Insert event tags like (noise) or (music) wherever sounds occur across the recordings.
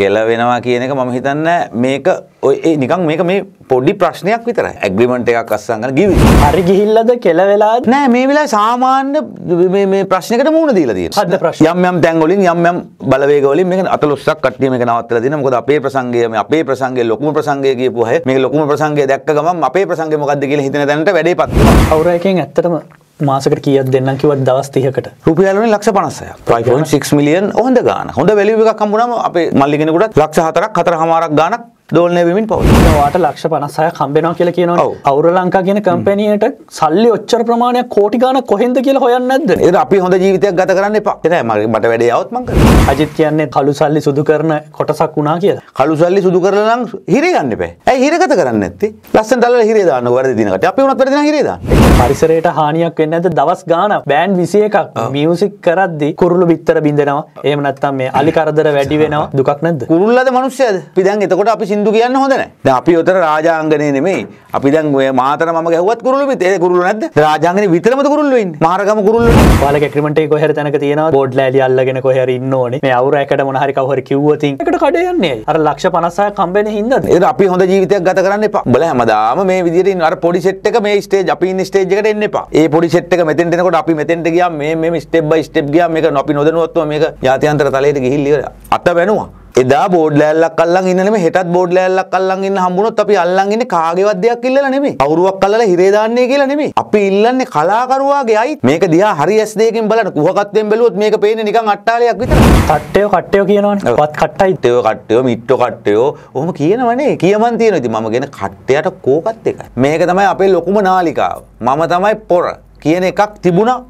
කෙලවෙනවා කියන එක මම හිතන්න මේක ඔය නිකන් මේක මේ පොඩි ප්‍රශ්නයක් විතර ඇග්‍රිමට එකක් අස්සංගන ගිවි හරි ගිහිල්ලද කෙලවෙලා නෑ මේ වෙලා සාමාන්‍ය ප්‍රශ්නකට මුණ දීලදී හද යම් යම් තැන්ගොලින් යම් යම් බලවේගවලින් මේ අතලොස්සක් කට්ටිය මේක නවත්තලා දෙනවා මොකද අපේ ප්‍රසංගය මේ අපේ ප්‍රසංගයේ ලොකුම ප්‍රසංගය කියපුවා මේ ලොකුම ප්‍රසංගය දැක්ක ගමන් අපේ ප්‍රසංගය මොකද්ද කියලා හිතන තැනට වැඩේපත් වෙනවා කවුරු එකෙන් ඇත්තටම මාසකට කියක් දෙන්න කිවත් දවස් තියකට රුපියලන ලක්ෂ පනසය ප්‍රයිෆෝන් 6 මිලියන් හොඳ ගාන හොඳ වැලිව එකක් කම්බුණම අපේ මල්ලිගෙනකුට ලක්ෂ හතරක් හතර හමාරක් ගානක් දෝල්නය වෙමින් පවවාට ලක්ෂ පනසය කම්බෙනවා කියල කියනවා අවර ලංකා කියන කම්පැනයට සල්ලි ඔච්චර ප්‍රමාණය කෝටි ගන කොහෙද කියල හොයන්න ඇද ඒ අපි හොඳ ජීවිතයක් ගත කරන්න පක්න මට වැඩ අවත්මක අජිත් කියන්නේ කලු සල්ලි සුදු කරන කොටසක් වුණා කියලා කලු සල්ලි සුදු කරලනම් හිරගන්න පෑ ඇයි හිරගත කරන්න ඇති ලස්සන් දල හිරදාන වරද දිනකට අපි උනත් පරදින හිරදා පරිසරයට හානියක් වෙන්න ඇද දවස් ගාන බෑන් විසිය එකක් මියසික් කරද්දි කුරුළු බිත්තර බිඳෙනවා එහම නත්තම් මේ අලි කරදර වැඩි වෙනවා (laughs) දුකක් නැද කුරුල්ලද මනුස්්‍යයද පිදන් එතකොට අපි සින්දු කියන්න හොඳ නැහැ. දැන් අපි උතර රාජාංගනේ නෙමෙයි. අපි දැන් ඔය මාතර මම ගැහුවත් කුරුල්ලු මිත් ඒ කුරුල්ලු නැද්ද? රාජාංගනේ විතරමද කුරුල්ලු ඉන්නේ. මහරගම කුරුල්ලු. ඔයාලගේ ඇග්‍රීමන්ට් එකේ කොහේ හරි තැනක තියෙනවා බෝඩ් ලෑලි අල්ලගෙන කොහේ හරි ඉන්න ඕනේ. මේ අවුර එකට මොන හරි කවුරු හරි කිව්වොත් එකට කඩේ යන්නේ. අර ලක්ෂ 56 කම්බෙනේ හින්දාද? ඒක අපි හොඳ ජීවිතයක් ගත කරන්න එපා. බල හැමදාම මේ විදිහට ඉන්න අර පොඩි සෙට් එක මේ ස්ටේජ් අපි ඉන්න ස්ටේජ් එකට එන්න එපා. ඒ පොඩි සෙට් එක මෙතෙන්ට එනකොට අපි මෙතෙන්ට ගියා මේ මේ ස්ටෙප් බයි ස්ටෙප් ගියා මේක අපි නොදැනුවත්ව මේක ජාත්‍යන්තර තලයට ගිහිල්ලා අත වැනුවා. එදා බෝඩ් ලෑල්ලක් අල්ලන් ඉන්න නෙමෙයි හෙටත් බෝඩ් ලෑල්ලක් අල්ලන් ඉන්න හම්බුනොත් අපි අල්ලන් ඉන්නේ කාගේවත් දෙයක් ඉල්ලලා නෙමෙයි කවුරුවක් අල්ලලා හිරේ දාන්නේ කියලා නෙමෙයි අපි ඉල්ලන්නේ කලාකරුවාගේයි මේක දිහා හරි ඇස් දෙකකින් බලන කුහකත්වයෙන් බැලුවොත් මේක පේන්නේ නිකන් අට්ටාලයක් විතර කට්ටය කට්ටය කියනවනේ පත් කට්ටයි තේව කට්ටය මිට්ටෝ කට්ටය ඔහොම කියනවනේ කියමන් තියෙනවා ඉතින් මම කියන කට්ටයට කෝකත් එකයි මේක තමයි අපේ ලොකුම නාලිකාව මම තමයි පොර කියන එකක් තිබුණා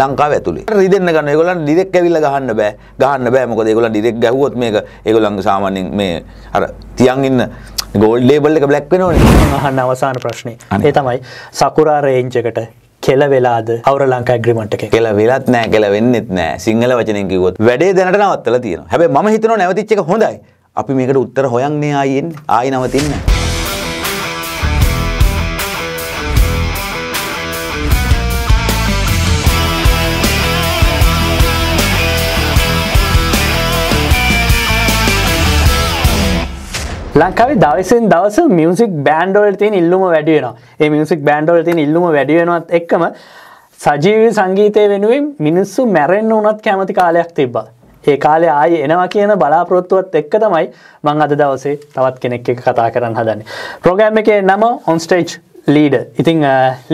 ලංකාව ඇතුලේ රිදෙන්න ගන්න ඒගොල්ලන් ඩිරෙක් ඇවිල්ලා ගහන්න බෑ ගහන්න බෑ මොකද ඒගොල්ලන් ඩිරෙක් ගැහුවොත් මේක ඒගොල්ලන් සාමාන්‍යයෙන් මේ අර තියන් ඉන්න ගෝල්ඩ් ලේබල් එක බ්ලැක් වෙනවනේ අහන්න අවසාන ප්‍රශ්නේ ඒ තමයි සකුරා රේන්ජ් එකට කෙල වෙලාද අවර ලංකා ඇග්‍රිමට එක කෙල වෙලත් නෑ කෙල වෙන්නෙත් නෑ සිංහල වචනෙන් කිව්වොත් වැඩේ දැනට නවත්තලා තියෙනවා හැබැයි මම හිතනවා නැවතිච්ච එක හොඳයි අපි මේකට උත්තර හොයන්නේ ආයෙත් ආයෙ නවතින්නේ ලංකාවේ දවසෙන් දවස මියසික් බෑන්ඩෝල් තින් ඉල්ලුම වැඩියනවා ඒ මියසික් බෑන්ඩෝල් තින් ඉල්ලුම වැඩියෙනවත් එක්කම සජීවී සංගීතය වෙනුවෙන් මිනිස්සු මැරෙන්න්න උනත් කැමති කාලයක් තිබ්බා ඒ කාලේ ආය එනවා කියන බලාපොරොත්තුවත් එක්ක තමයි මං අද දවසේ තවත් කෙනෙක් එක කතා කරන්න හදන්නේ. ප්‍රෝගෑම් එකේ නම ඔන්ස්ටේජ් ලීඩ. ඉතින්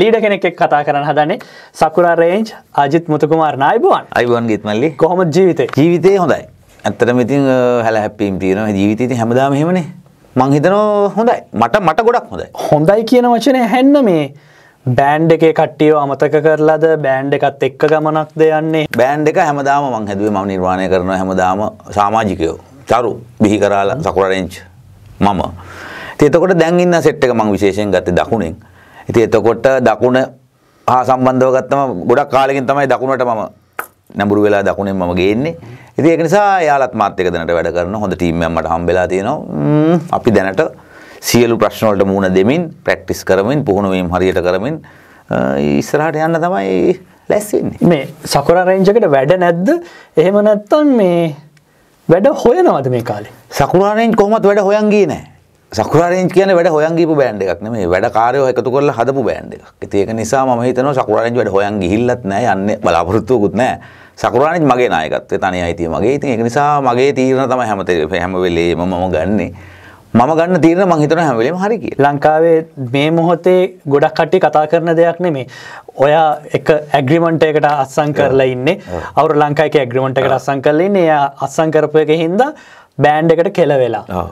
ලීඩ කෙනෙක් එක් කතා කරන්න හදන්නේ සකුරා රේන්ජ් අජිත් මුතුකුමාර් නායිබුවන්. අයිබුවන් ගීත්මල්ලි. කොහොමද ජීවිතේ? ජීවිතේ හොඳයි. ඇත්තටම ඉතින් හැල හැප්පීම් තියෙනවා. ජීවිතේ ඉතින් හැමදාම එහෙමනේ. මංහිතන හොඳයි මට මට ගොඩක් හොඳයි හොඳයි කියන වචනය හැන්න මේ බෑන්් එකේ කට්ටියව අමතක කරලාද බෑන්් එකත් එක්ක ගමනක් දෙයන්නේ බෑන්් එක හැමදාම මං හැදුවේ ම නිර්වාණය කරන හැමදාම සාමාජිකයෝ තරු බිහි කරාල සකුරරෙන්ච් මම තෙතකොට දැන්ඉන්න සෙට්ක මං විශේෂෙන් ගත දකුණෙන් ඇති එතකොට දකුණ හා සම්බන්ධව ගත්තම ගොඩක් කාලකින් තමයි දකුණට මම නැඹුරු වෙලා දකුණෙන් මම ගේන්නේ. ඉතින් ඒක නිසා යාලත් මාත් එක්ක දැනට වැඩ කරන හොඳ ටීම් එකක් මට හම්බෙලා තියෙනවා. අපි දැනට සියලු ප්‍රශ්න වලට මුහුණ දෙමින් ප්‍රැක්ටිස් කරමින් පුහුණු වීම හරියට කරමින් ඉස්සරහට යන්න තමයි ලැස්ති වෙන්නේ. මේ සකුරා රේන්ජ් එකට වැඩ නැද්ද? එහෙම නැත්නම් මේ වැඩ හොයනවද මේ කාලේ? සකුරා රේන්ජ් කොහොමවත් වැඩ හොයන් ගියේ නැහැ. සකරෙන් කියන වැඩ හොයන්ගේපු බෑන්ඩ එකක් නෙමේ වැඩ කාරයෝ එකතු කරලා හදපු බෑන්ඩ එකක් ඒක නිසා මම හිතනවා සකරෙන් වැඩ හොයන් ගිහිල්ලත් නැහැ යන්නේ බලාපොරොත්තුවකුත් නැහැ සකරෙන් මගේ නායකත්වය තනිය අයිතිය මගේ ඉතින් ඒක නිසා මගේ තීරණ තමයි හැම හැම වෙලේම මම ගන්නෙ මම ගන්න තීරණ මම හිතනවා හැම වෙලේම හරි කියලා ලංකාවේ මේ මොහොතේ ගොඩක් කට්ටිය කතා කරන දෙයක් නෙමේ ඔයා එක ඇග්‍රිමන්ට් එකකට අත්සන් කරලා ඉන්නේ අවුරු ලංකාවේ ඇග්‍රිමන්ට් එකකට අත්සන් කරලා ඉන්නේ එයා අත්සන් කරපු එකේ හින්දා බෑන්ඩ් එකට කෙල වෙලා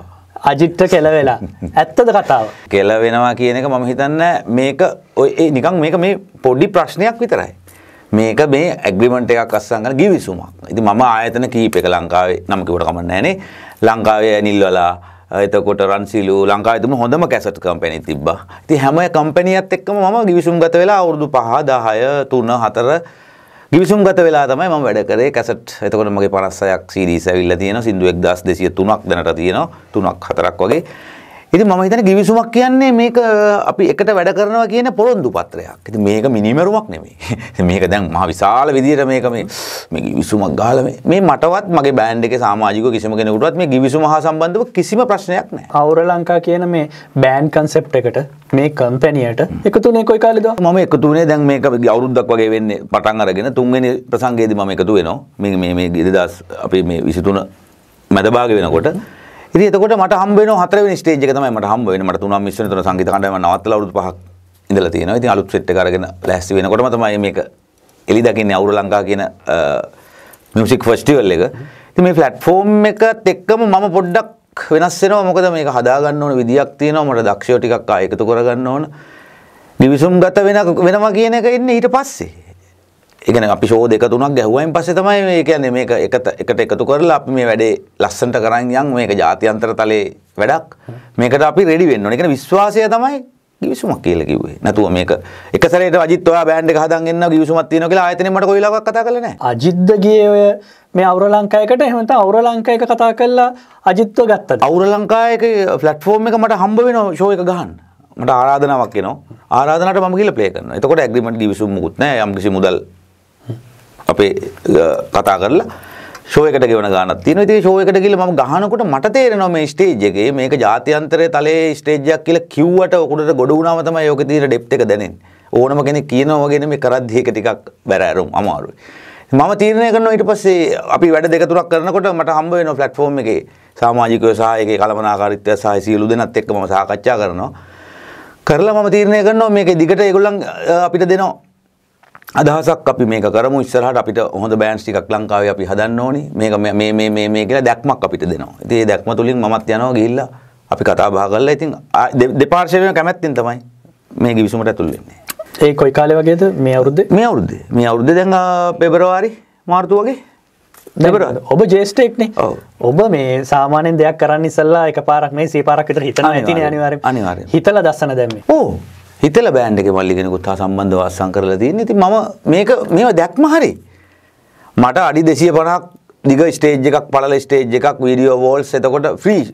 අජිත්ට කෙලවෙලා ඇත්තද කතාව කෙලවෙනවා කියන එක මම හිතන්න මේක ඔය නිකං මේක මේ පොඩ්ඩි ප්‍රශ්නයක් විතරයි මේක මේ ඇග්‍රිමට එකක් අස්සංගන ගිවිසුමක් ඉති මම ආයතන කීප එක ලංකාවේ නමකිවට කමන්න ෑනේ ලංකාවේ නිල්වලා එතකොට රන්සිලු ලංකාවතුම හොඳම කැසට කම්පැනි තිබ්බා ති හැම කම්පැනියත් එක්කම ම ගිවිසුම් ගත වෙලා අවුරුදු පහ දහය තුන්න හතර ගිවිසුම් ගත වෙලා තමයි මම වැඩ කරේ කැසට්. එතකොට මගේ 56ක් සීරීස් ඇවිල්ලා තියෙනවා. සින්දු 1203ක් දැනට තියෙනවා. 3ක් 4ක් වගේ. ඉති ම හිතන ගිවිසුමක් කියන්නේ මේක අපි එකට වැඩ කරනවා කියන පොරොන්දු පත්‍රයක් ඇති මේක මිනිමරුවක් නෙමේ (laughs) මේක දැන් මහ විශාල විදිර මේක මේ මේ විසුමක් ගාල මේ මටවත් මගේ බෑන්ඩ එක සාමාජික කිසිම කෙනෙකුටත් මේ ගිවිසුම හා සම්බන්ධව කිසිම ප්‍රශ්නයක් නෑ අවුර ලංකා කියන මේ බෑන් කන්සෙප් එකට මේ කම්පැනියට එකතුනේ කොයි කාලෙද මම එකතුනේ දැන් මේක අවුරුද්දක් වගේ වෙන්නේ පටන් අරගෙන තුන්වෙනි ප්‍රසංගයේදී මම එකතු වෙනවා මේ මේ මේ 2000 අපේ මේ 23 මැදභාග වෙනකොට ඉතින් එතකොට මට හම්බ වෙනවා හතරවෙනි ස්ටේජ් එක තමයි මට හම්බ වෙන්නේ මට තුනක් මිස් වෙන තුන සංගීත කණ්ඩායම නවත්තලා අවුරුදු පහක් ඉඳලා තියෙනවා. ඉතින් අලුත් සෙට් එක අරගෙන ලෑස්ති වෙනකොටම තමයි මේක එලි දකින්නේ අවුරු ලංකා කියන මියුසික් ෆෙස්ටිවල් එක. ඉතින් මේ ප්ලැට්ෆෝම් එකත් එක්කම මම පොඩ්ඩක් වෙනස් වෙනවා. මොකද මේක හදාගන්න ඕන විදියක් තියෙනවා. මට දක්ෂයෝ ටිකක් ආයෙ එකතු කරගන්න ඕන. divisum ගත වෙන වෙනවා කියන එක එන්නේ ඊට පස්සේ. එකන අපි ෂෝ දෙක තුනක් ගැහුවයින් පස්සේ තමයි මේ කියන්නේ මේක එකට එකතු කරලා අපි මේ වැඩේ ලස්සනට කරන් යන් මේක ජාත්‍යන්තර තලයේ වැඩක් මේකට අපි රෙඩි වෙන්න ඕනේ. ඒ කියන්නේ විශ්වාසය තමයි ගිවිසුමක් කියලා කිව්වේ. නැතුව මේක එක සැරේට අජිත් ඔයා බෑන්ඩ් එක හදන් එන්න ගිවිසුමක් තියෙනවා කියලා ආයතනයෙන් මට කොයිලාවක් කතා කළේ නැහැ. අජිත්ද ගියේ ඔය මේ අවුර ලංකායකට එහෙම නැත්නම් අවුර ලංකායක කතා කරලා අජිත්ව ගත්තද? අවුර ලංකායකේ ප්ලැට්ෆෝම් එක මට හම්බ වෙනවා ෂෝ එක ගහන්න. මට ආරාධනාවක් එනවා. ආරාධනාවට මම ගිහලා ප්ලේ කරනවා. එතකොට ඇග්‍රීමන්ට් ගිවිසුම් මුකුත් නැහැ. යම්කිසි මුදල් අපේ කතා කරලා ෂෝ එකට ගෙවන ගානක් තියෙනවා. ඉතින් ෂෝ එකට ගිහලා මම ගහනකොට මට තේරෙනවා මේ ස්ටේජ් එකේ මේක ජාත්‍යන්තරයේ තලයේ ස්ටේජ් එකක් කියලා කිව්වට උඩට ගොඩ වුණාම තමයි යෝගේ තියෙන ඩෙප්ත් එක දැනෙන්නේ. ඕනම කෙනෙක් කියනවා වගේ මේ කරද්දී එක ටිකක් බැරෑරුම් අමාරුයි. මම තීරණය කරනවා ඊට පස්සේ අපි වැඩ දෙක තුනක් කරනකොට මට හම්බ වෙනවා platform එකේ සමාජිකයෝ සහ ඒකේ කළමනාකාරීත්වය සහ සියලු දෙනාත් එක්ක මම සාකච්ඡා කරනවා. කරලා මම තීරණය කරනවා මේක දිගට ඒගොල්ලන් අපිට දෙනවා අදහසක් අපි මේක කරමු ඉස්සරහට අපිට හොඳ බෑන්ඩ්ස් ටිකක් ලංකාවේ අපි හදන්න ඕනි. මේක මේ මේ මේ මේ කියලා දැක්මක් අපිට දෙනවා. ඉතින් ඒ දැක්ම තුලින් මමත් යනවා ගිහිල්ලා අපි කතා බහ කරලා ඉතින් දෙපාර්ශ්වයෙන් කැමැත්තෙන් තමයි මේ ගිවිසුමට ඇතුල් වෙන්නේ. ඒ කොයි කාලේ වගේද මේ අවුරුද්දේ? මේ අවුරුද්දේ. මේ අවුරුද්දේ දැන් පෙබරවාරි මාර්තු වගේ. පෙබරවාරි. ඔබ ජේෂ්ඨයෙක්නේ. ඔව්. ඔබ මේ සාමාන්‍යයෙන් දෙයක් කරන්න ඉස්සෙල්ලා එකපාරක් නෙවෙයි සීපාරක් විතර හිතනවා ඇතිනේ අනිවාර්යයෙන්. අනිවාර්යයෙන්. හිතලා දස්සන දැම්මේ. ඔව්. හිතල බෑන්ඩ එක මල්ලිගෙනකුත් හා සම්බන්ධව අත්සං කරලා තියෙන ඉතින් මම මේක මේව දැක්ම හරි මට අඩි 250ක් දිග ස්ටේජ් එකක් පළල ස්ටේජ් එකක් වීඩියෝ වෝල්ස් එතකොට ෆ්‍රී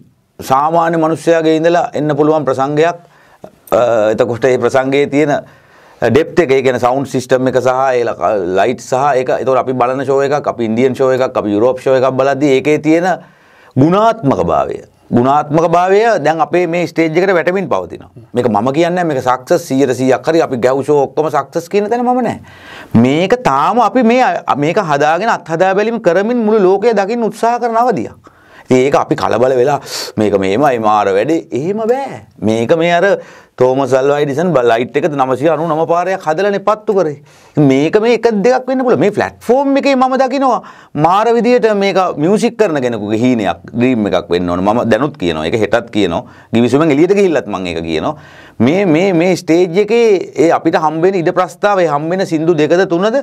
සාමාන්‍ය මිනිස්සයාගේ ඉඳලා එන්න පුළුවන් ප්‍රසංගයක් එතකොට ඒ ප්‍රසංගයේ තියෙන ඩෙප්ත එක ගැන සෞන්් සිිටම් එක සහ ඒ ලයිට් සහ එක එතුර අපි බලන ශෝය එකක් අප ඉන්දියන් ශෝය එකක් අප යුරෝප් ෂෝය එකක් බලද ඒකේ තියෙන ගුණාත්මක භාවය ගුණාත්මක භාවය දැන් අපේ මේ ස්ටේජ් එකට වැටමින් පවතිනවා. මේක මම කියන්නේ මේක සක්සස් 100%ක් හරි අපි ගැව්ෂෝ ඔක්කොම සක්සස් කියන තැන මම නැහැ. මේක තාම අපි මේ මේක හදාගෙන අත්හදා බැලීම් කරමින් මුළු ලෝකය දකින්න උත්සාහ කරන අවදියක්. ඒක අපි කලබල වෙලා මේක මේමයි මාර වැඩේ එහෙම බෑ මේක මේ අර තෝමසල් වයිඩිසන් ලයිට් එක 999 පාරයක් හදලානේ පත්තු කරේ මේක මේ එක දෙකක් වෙන්න පුළුවන් මේ ප්ලැට්ෆෝම් එකේ මම දකිනවා මාර විදියට මේක මියුසික් කරන කෙනෙකුගේ හීනයක් ඩ්‍රීම් එකක් වෙන්න ඕන මම දැනුත් කියනවා ඒක හෙටත් කියනවා ගිවිසුමෙන් එළියට ගිහිල්ලත් මම ඒක කියනවා මේ මේ මේ ස්ටේජ් එකේ ඒ අපිට හම්බෙන ඉඩ ප්‍රස්තාවය හම්බෙන සින්දු දෙකද තුනද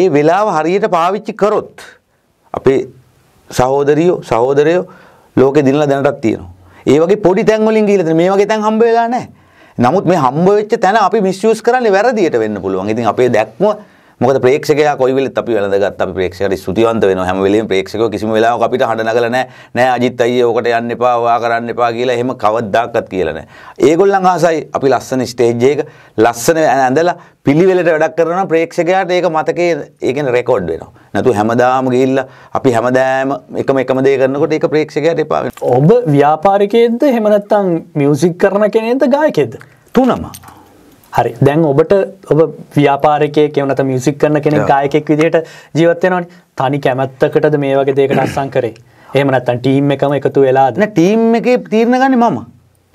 ඒ වෙලාව හරියට පාවිච්චි කරොත් අපේ සහෝදරියෝ සහෝදරයෝ ලෝකෙ දිනලා දැනටත් තියෙනවා. ඒ වගේ පොඩි තැන් වලින් ගිහිලා මේ වගේ තැන් හම්බ වෙලා නැහැ. නමුත් මේ හම්බ වෙච්ච තැන අපි මිස්යූස් කරන්නේ වැරදියට වෙන්න පුළුවන්. ඉතින් අපේ දැක්ම මොකද ප්‍රේක්ෂකයා කොයි වෙලෙත් අපි වැළඳගත් අපි ප්‍රේක්ෂකයට ස්තුතිවන්ත වෙනවා හැම වෙලෙම ප්‍රේක්ෂකයෝ කිසිම වෙලාවක අපිට හඬ නගලා නැහැ නෑ අජිත් අයියේ ඔකට යන්න එපා ඔයා කරන්න එපා කියලා එහෙම කවදාවත් කියලා නැහැ ඒගොල්ලන් ආසයි අපි ලස්සන ස්ටේජ් එක ලස්සන ඇඳලා පිළිවෙලට වැඩක් කරන ප්‍රේක්ෂකයාට ඒක මතකේ ඒක රෙකෝඩ් වෙනවා නැතු හැමදාම ගිහිල්ලා අපි හැමදාම එකම එකම දේ කරනකොට ඒක ප්‍රේක්ෂකයාට එපා වෙනවා ඔබ ව්‍යාපාරිකයෙක්ද එහෙම නැත්නම් මියුසික් කරන කෙනෙක්ද ගායකයෙක්ද තුනම හරි දැන් ඔබට ඔබ ව්‍යාපාරකය කියවනත මියසික් කරන කෙනෙක් ගායකෙක් විදිහට ජීවත්වෙනවන තනි කැමැත්තකටද මේ වගේ දෙකට අස්සං කරේ එහම නැත්තන් ටීම් එකම එකතු වෙලාදන ටීම් එක තීරණ ගන්න මම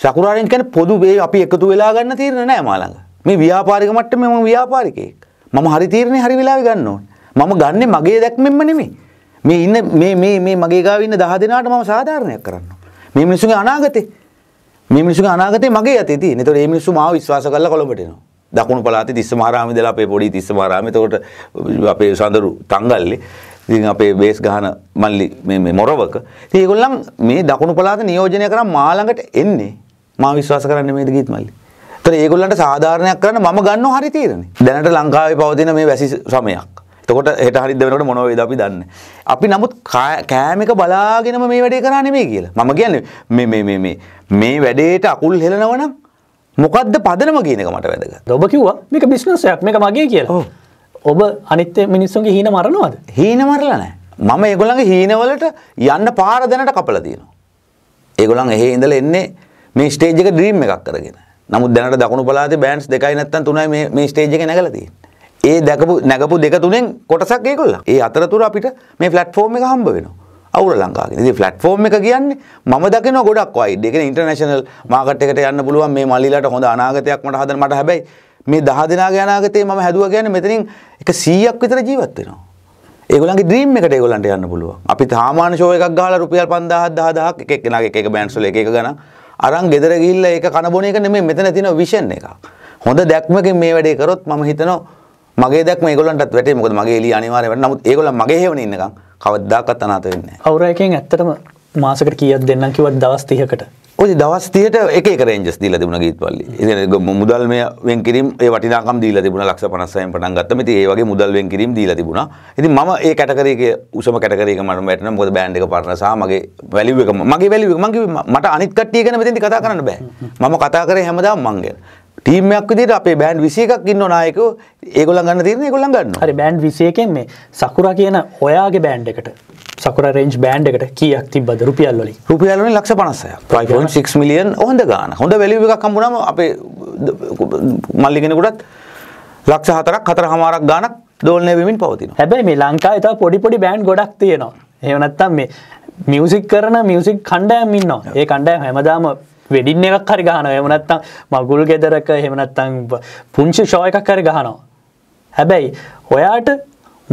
සකුරාරෙන් කැන පොදු වේ අපි එකතු වෙලා ගන්න තීරණ නෑ මාළඟ මේ ව්‍යාපාරික මට්ට මෙම ව්‍යාපාරිකයෙක් මම හරි තීරණය හරි වෙලා ගන්න ඕන මම ගන්නේ මගේ දැක්මෙන්ම නෙමේ මේ ඉන්න මේ මේ මගේ ගාව ඉන්න දහ දෙනාට මම සාධාරණයක් කරන්න මේ මිනිසුගේ අනාගතේ මේ මිනිස්සුගේ අනාගතේ මගේ අතේ තියෙන. ඒතකොට මේ මිනිස්සු මාව විශ්වාස කරලා කොළඹට එනවා. දකුණු පළාතේ තිස්සමහාරාමේ ඉඳලා අපේ පොඩි තිස්සමහාරාමේ එතකොට අපේ සඳරු තංගල්ලේ ඉතින් අපේ බේස් ගහන මල්ලි මේ මේ මොරවක. ඉතින් ඒගොල්ලන් මේ දකුණු පළාත නියෝජනය කරන් මා ළඟට එන්නේ මාව විශ්වාස කරන්නේ මේද ගීත් මල්ලි. ඒතකොට ඒගොල්ලන්ට සාධාරණයක් කරන්න මම ගන්නව හරි තීරණේ. දැනට ලංකාවේ පවතින මේ වැසි සමයක්. එතකොට හෙට හරි දෙවෙනකොට මොන වේද අපි දන්නේ. අපි නමුත් කෑම එක බලාගෙනම මේ වැඩේ කරා නෙමෙයි කියලා. මම කියන්නේ මේ මේ මේ මේ මේ වැඩේට අකුල් හෙලනවා නම් මොකද්ද පදනම කියන එක මට වැදගත්. ඔබ කිව්වා මේක බිස්නස් එකක් මේක මගේ කියලා. ඔබ අනිත් මිනිස්සුන්ගේ හීන මරනවද? හීන මරලා නැහැ. මම ඒගොල්ලන්ගේ හීනවලට යන්න පාර දැනට කපලා තියෙනවා. ඒගොල්ලන් එහෙ ඉඳලා එන්නේ මේ ස්ටේජ් එක ඩ්‍රීම් එකක් කරගෙන. නමුත් දැනට දකුණු පළාතේ බෑන්ඩ්ස් දෙකයි නැත්තම් තුනයි මේ මේ ස්ටේජ් එකේ නැගලා තියෙන්නේ. ඒ දැකපු නැගපු දෙක තුනෙන් කොටසක් ඒකොල්ල ඒ අතරතුර අපිට මේ ෆලට්ෆෝර්ම් එක හම්බ වෙනවා අවුල ලංකාගෙන ඉතින් ෆලට්ෆෝම් එක කියන්නේ මම දකින ගොඩක් වයිඩ් ඒ කියන්නේ ඉන්ටර්නැෂනල් මාකට් එකට යන්න පුළුවන් මේ මල්ලිලාට හොඳ අනාගතයක් මට හදන්න මට හැබැයි මේ 10 දෙනාගේ අනාගතේ මම හැදුවා කියන්නේ මෙතනින් 100ක් විතර ජීවත් වෙනවා ඒගොල්ලන්ගේ ඩ්‍රීම් එකට ඒගොල්ලන්ට යන්න පුළුවන් අපි සාමාන්‍ය ෂෝ එකක් ගහලා රුපියල් 5000 10000ක් එක එකනාගේ එක එක බෑන්ඩ්ස් වල එක එක ගණන් අරන් ගෙදර ගිහිල්ලා ඒක කන බොන එක නෙමෙයි මෙතන තියෙන විෂන් එකක් හොඳ දැක්මකින් මේ වැඩේ කරොත් මම හිතනවා මගේ දැක්ම ඒගොල්ලන්ටත් වැටේ මොකද මගේ එළිය අනිවාර්යයෙන් වැටෙන. නමුත් ඒගොල්ලන් මගේ හේවනේ ඉන්නකම් කවදාකවත් අනාථ වෙන්නේ නැහැ. අවුරුකෙන් ඇත්තටම මාසකට කීයක් දෙන්නම් කිව්වත් දවස් 30කට. ඔය දවස් 30ට එක එක රේන්ජස් දීලා තිබුණා ගීත්පල්ලි. ඉතින් මුදල් මේ වෙන් කිරීම ඒ වටිනාකම් දීලා තිබුණා ලක්ෂ 50යින් පටන් ගත්තම ඉතින් ඒ වගේ මුදල් වෙන් කිරීම දීලා තිබුණා. ඉතින් මම ඒ කැටගරි එකේ උසම කැටගරි එක මට වැටෙනවා. මොකද බෑන්ඩ් එක පාර්ට්නර් සහ මගේ වැලියු එක මගේ වැලියු එක මම කිව්වේ මට අනිත් කට්ටිය ගැන මෙතෙන්දි කතා කරන්න බෑ. මම කතා කරේ හැමදාම මං ගැන. ටීම් එකක් විදිහට අපේ බෑන්ඩ් 21ක් ඉන්න නායකයෝ ඒගොල්ලන් ගන්න තියෙන ඒගොල්ලන් ගන්නවා. හරි බෑන්ඩ් 21කින් මේ සකුරා කියන ඔයාගේ බෑන්ඩ් එකට සකුරා රේන්ජ් බෑන්ඩ් එකට කීයක් තිබ්බද රුපියල් වලින්? රුපියල් වලින් 156ක්. 5.6 මිලියන් හොඳ ගාන. හොඳ වැලියු එකක් හම්බුනම අපේ මල්ලි කෙනෙකුටත් ලක්ෂ 4ක් 4.5ක් ගානක් දෝලනය වෙමින් පවතිනවා. හැබැයි මේ ලංකාවේ තව පොඩි පොඩි බෑන්ඩ් ගොඩක් තියෙනවා. එහෙම නැත්නම් මේ මියසික් කරන මියසික් කණ්ඩෑම් ඉන්නවා. ඒ කණ්ඩෑම් හැමදාම වෙඩින් එකක් හරි ගහන එමනත්තං මගුල් ගෙදරක හෙමනත්තං පුංචි ශෝයකක් හරි ගහනවා. හැබැයි ඔයාට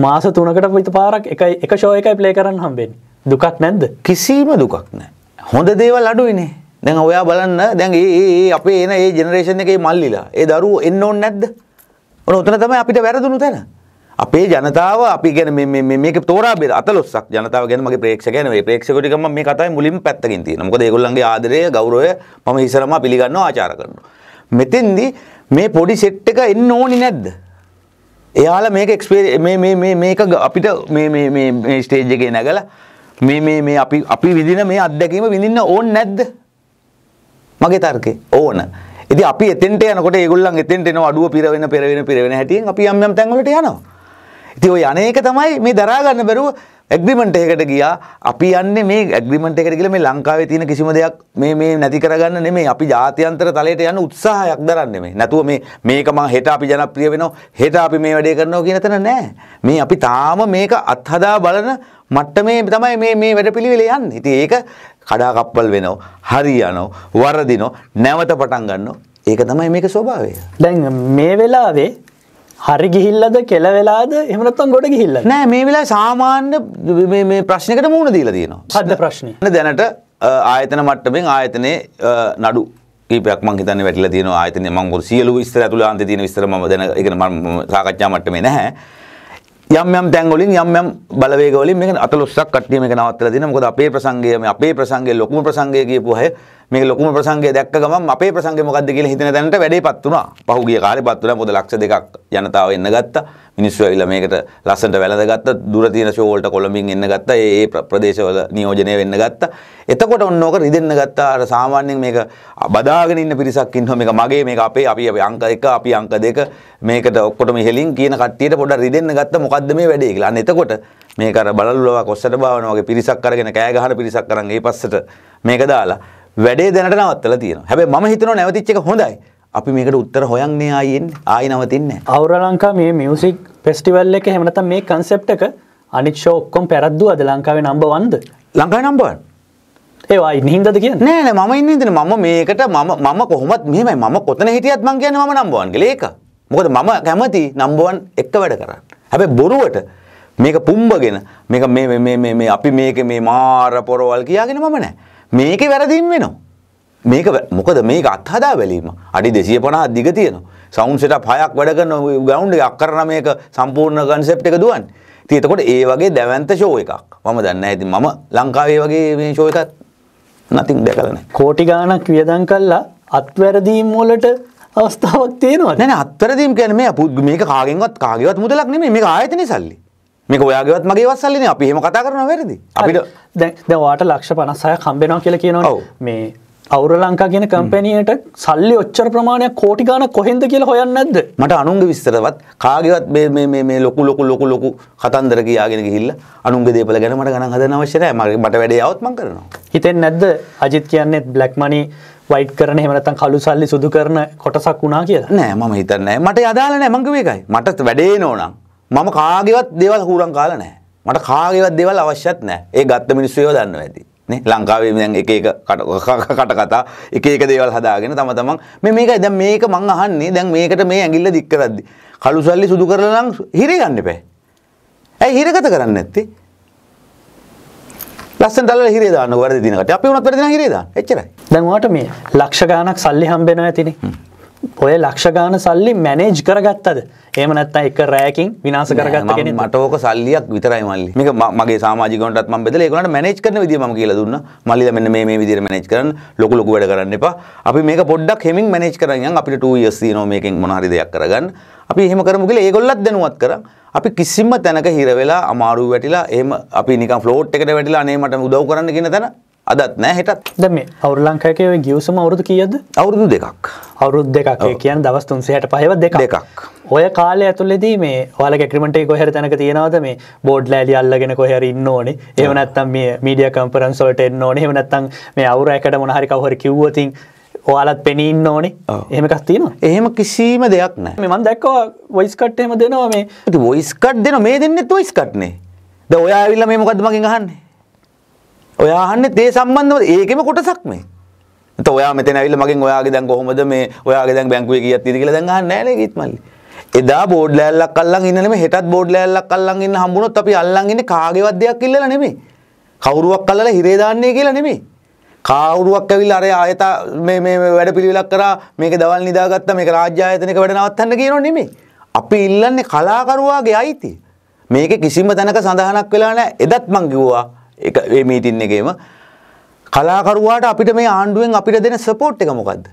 මාස තුනකට පිත පාරක් එක එක ශෝයකයි ප්ලේ කරන්න හම්බෙන් දුකක් නැද්ද කිසිීම දුකක් නෑ හොඳ දේවල් අඩුවනේ දැන් ඔයා බලන්න දැන් ඒ අපේ එන ඒ ජෙනරේෂන් එකේ මල්ලිලා ඒ දරුව එන්න ඕන්න නැද්ද ඔන උතන තමයි අපිට වැරදුණු තැන අපේ ජනතාව අපි ගැන මේක තෝරා බෙද අතලොස්සක් ජනතාව ගැන මගේ ප්‍රේක්ෂකයන වේ ප්‍රේක්ෂකටිකම මේ කතයි මුලින් පැත්තකින් තියෙන මොකද ඒගොල්ලන්ගේ ආදරය ගෞරවය මම ඉස්සරම පිළිගන්නවා ආචාර කරනවා මෙතෙන්දි මේ පොඩි සෙට් එක එන්න ඕනි නැද්ද එයාලා මේක එක්ස්පීරිය මේ මේ මේ මේක අපිට මේ මේ මේ මේ ස්ටේජ් එකේ නැගලා මේ මේ මේ අපි අපි විඳින මේ අත්දැකීම විඳින්න ඕනේ නැද්ද මගේ තර්කේ ඕන ඉතින් අපි එතෙන්ට යනකොට ඒගොල්ලන් එතෙන්ට එනවා අඩුව පිරවෙන පෙරවෙන පෙරවෙන හැටියෙන් අපි යම් යම් තැන් වලට යනවා ඉතින් ওই අනේක තමයි මේ දරා ගන්න බැරුව ඇග්‍රිමෙන්ට් එකකට ගියා. අපි යන්නේ මේ ඇග්‍රිමෙන්ට් එකට ගිහලා මේ ලංකාවේ තියෙන කිසිම දෙයක් මේ මේ නැති කරගන්න නෙමෙයි. අපි ජාත්‍යන්තර තලයට යන උත්සාහයක් දරන්නේ මේ. නැතුව මේ මේක මං හෙට අපි ජනප්‍රිය වෙනවා. හෙට අපි මේ වැඩේ කරනවා කියන තැන නෑ. මේ අපි තාම මේක අත්හදා බලන මට්ටමේ තමයි මේ මේ වැඩපිළිවෙල යන්නේ. ඉතින් ඒක කඩාකප්පල් වෙනවා. හරියනවා. වරදිනවා. නැවත පටන් ගන්නවා. ඒක තමයි මේක ස්වභාවය. දැන් මේ වෙලාවේ හරි ගිහිල්ලද කෙලවෙලාද එමනත්තන් ගොඩ ගිහිල්ල නෑ මේ වෙලා සාමාන්‍ය මේ ප්‍රශ්නකට මුණ දීලා තියෙනවා සද ප්‍රශ්න දැනට ආයතන මට්ටමෙන් ආයතනය නඩු ඒපයක් මං හිතන්න වැටල තියෙන ආයතන මංගු සියලු විස්තර ඇතුළ අන්ත තියෙන විස්තර ම දැන එක සාකච්ඡා මට්ටමේ නැහැ යම් යම් තැන් වලින් යම් යම් බලවේග වලින් මේක අතලොස්සක් කට්ටිය මේක නවත්තලා දෙනවා. මොකද අපේ ප්‍රසංගය මේ අපේ ප්‍රසංගයේ ලොකුම ප්‍රසංගය කියපු අය මේක ලොකුම ප්‍රසංගය දැක්ක ගමන් අපේ ප්‍රසංගය මොකද්ද කියලා හිතන තැනට වැඩේපත් වුණා. පහුගිය කාලේපත් වුණා. මොකද ලක්ෂ දෙකක් ජනතාව එන්න ගත්තා. මිනිස්සු ඇවිල්ලා මේකට ලස්සනට වැළඳ ගත්තා. දුර තියෙන ෂෝ වලට කොළඹින් එන්න ගත්තා. ඒ ඒ ප්‍රදේශවල නියෝජනය වෙන්න ගත්තා. එතකොට ඔන්න ඕක රිදෙන්න ගත්තා. අර සාමාන්‍යයෙන් මේක බදාගෙන ඉන්න පිරිසක් ඉන්නවා. මේක මගේ මේක අපේ අපි අපි අංක 1 අපි අංක 2 මේකට ඔක්කොටම ඉහෙලින් කියන කට්ටියට පොඩ්ඩක් රිදෙන්න ගත්ත මොකද්ද මේ වැඩේ කියලා. අන්න එතකොට මේක අර බලලුවා කොස්සට බාවන වගේ පිරිසක් අරගෙන කෑ ගහන පිරිසක් අරන් ඒ පස්සට මේක දාලා වැඩේ දැනට නවත්තලා තියෙනවා. හැබැයි මම හිතනවා නැවතිච්ච එක හොඳයි. අපි මේකට උත්තර හොයන්නේ ආයෙන්නේ. ආයෙ නවතින්නේ. අවුර ලංකා මේ මියුසික් ෆෙස්ටිවල් එක එහෙම නැත්නම් මේ concept එක අනිත් show ඔක්කොම පැරද්දුවද ලංකාවේ number 1ද? ලංකාවේ number 1. ඒවා නිහින්දද කිය නෑ මම ඉන්න ඉතින මම මේකට මම මම කොහොමත් මෙහෙමයි මම කොතන හිටියත් මං කියන්නේ මම නම්බවන් කියලා ඒක මොකද මම කැමති නම්බුවන් එක්ක වැඩ කරන්න. හැබැයි බොරුවට මේක පුම්බගෙන මේක මේ මේ මේ මේ අපි මේක මේ මාර පොරවල් කියාගෙන මම නැහැ. මේකේ වැරදීම් වෙනවා. මේක මොකද මේක අත්හදා බැලීම. අඩි 250ක් දිග තියෙනවා. සවුන්ඩ් සෙටප් හයක් වැඩ කරන ග්‍රවුන්ඩ් එක අක්කරන මේක සම්පූර්ණ concept එක දුවන්නේ. ඉතින් එතකොට ඒ වගේ දැවැන්ත ෂෝ එකක්. මම දන්නේ නැහැ. ඉතින් මම ලංකාවේ වගේ මේ ෂෝ එකක් නැතිනම් දැකලා නැහැ. කෝටි ගාණක් වියදම් කළා අත්වැරදීම් වලට අවස්ථාවක් තියෙනවා නැන අත්තරදීම් කියන මේ අපපුත් මේක කාගෙන්වත් කාගවත් මුදලක් නෙමේ මේ ආයතනය සල්ලි මේක ඔයාගේවත් මගේවත් සල්ලින අපි හෙම කතා කරන වැරදි අපිට දැ වාට ලක්ෂ පනස්සය කම්බෙනවා කියලා කියනවා මේ අවර ලංකා කියෙන කම්පැනියට සල්ලි ඔච්චර ප්‍රමාණයක් කෝටිගාන කොහෙන්ද කියලා හොයන්න ඇද මට අනුන්ග විස්තරවත් කාගවත් මේ ලොකු ලොකු ලොකු ලොකු කතන්දර කියයාගෙන හිල්ල අනුන්ග දේපල ගැනට ගන හද අවශ්‍යය මට වැඩ අවත්මන් කරනවා හිතෙන් නැද්ද අජිත් කියන්නේ බ්ලක්මනී වයිට් කරන හමනතන් කලු සල්ලි සුදු කරන කොටසක් වුණා කියලා නෑ ම හිතරනෑ මට අදාලන මංගවේකයි මට වැඩේ නෝනම් මම කාගවත් දෙවල් හූරන් කාල නෑ මට කාගවත් දෙවල් අවශ්‍යත් නෑ ඒ ගත්ත මිනිස්සුයෝ දන්න ඇති ලංකාවේ දැන් එක එක (laughs) කට කතා එක එක දේවල් හදාගෙන තම තමන් මේ මේකයි දැන් මේක මං අහන්නේ දැන් මේකට මේ ඇඟිල්ල දික් කරද්දි කළු සල්ලි සුදු කරලා නම් හිරේ ගන්න එපා. ඇයි හිරගත කරන්නේ නැත්තේ? ලස්සන දල්ලා හිරේ දාන්න වැරදි දිනකට අපි උනත් වැරදි දින හිරේ දාන්න එච්චරයි දැන් ඔයාට මේ ලක්ෂ ගාණක් සල්ලි හම්බ වෙනවා ඇතිනේ ඔය ලක්ෂගාන සල්ලි මැනේජ් කරගත්තද ඒම නැත්තම් එක රෑකින් විනාස කරගත්ත කෙනෙක් මට ඕක සල්ලියක් විතරයි මල්ලි. මේක මගේ සමාජිකවන්ටත් මම බෙදලා ඒගොල්ලන්ට මැනේජ් කරන විදිය මම කියලා දුන්නා. මල්ලිලා මෙන්න මේ මේ විදියට මැනේජ් කරන්න ලොකු ලොකු වැඩ කරන්න එපා. අපි මේක පොඩ්ඩක් හෙමින් මැනේජ් කරන් යන් අපිට 2 years තියෙනවා මේකෙන් මොන හරි දෙයක් කරගන්න. අපි එහෙම කරමු කියලා ඒගොල්ලත් දැනුවත් කරා. අපි කිසිම තැනක හිර වෙලා අමාරු වැටිලා එහෙම අපි නිකන් ෆ්ලෝට් එකට වැටිලා අනේ මට උදව් කරන්න කියන තැන අදත් නෑ හෙටත් ද මේ අවුරු ලංකාකය ගියවසම අවුරුදු කියද අවුරුදු දෙකක් අවුරුද් දෙකක් කියන් දවස්තුන්සයට පහව දෙක දෙකක් ඔය කාලය ඇතුලෙදී මේ ඔයාල ක්‍රමටේ කොහර තැනක තියෙනවද මේ බෝඩ් ලෑලි අල්ලගෙන කොහර ඉන්න ඕනේ එවනත්තම් මේ මීඩිය කම්පරන්සොලට එන්න ඕනේ එවනත්තම් මේ අවුරයකට මොනහරි කවහර කිව්වතින් ඔයාලත් පෙනීන්න ඕනේ එහෙමකක් තියෙනවා එහෙම කිසිම දෙයක් නෑ මන් දැක්කවා වොයිස්කට් එහෙම දෙනවා මේ වොයිස්කට් දෙන මේ දෙන්නෙත් වොයිස්කට්නේ ද ඔයා ඇවිල්ලා මේ මොකද මගෙන් අහන්නේ ඔයා අහන්නේ තේ සම්බන්ධව ඒකෙම කොටසක් මේ. එතකොට ඔයා මෙතන ඇවිල්ලා මගෙන් ඔයාගේ දැන් කොහොමද මේ ඔයාගේ දැන් බැංකුවේ කීයක් තියෙද කියලා දැන් අහන්නේ නැහැ නේ ගීත්මල්ලි. එදා බෝඩ් ලෑල්ලක් අල්ලන් ඉන්න නෙමෙයි හෙටත් බෝඩ් ලෑල්ලක් අල්ලන් ඉන්න හම්බුනොත් අපි අල්ලන් ඉන්නේ කාගේවත් දෙයක් ඉල්ලලා නෙමෙයි. කවුරුවක් අල්ලලා හිරේ දාන්නේ කියලා නෙමෙයි. කවුරුවක් ඇවිල්ලා අර ආයත මේ මේ වැඩපිළිවෙලක් කරා මේක දවල් නිදාගත්තා මේක රාජ්‍ය ආයතනයක වැඩ නවත්තන්න කියනෝ නෙමෙයි. අපි ඉල්ලන්නේ කලාකරුවාගේ අයිතිය. මේක කිසිම තැනක සඳහනක් වෙලා නැහැ. එදත් මං කිව්වා ඒ මීටින් එකේම කලාකරුවාට අපිට මේ ආණ්ඩුවෙන් අපිට දෙන සපෝට් එක මොකක්ද?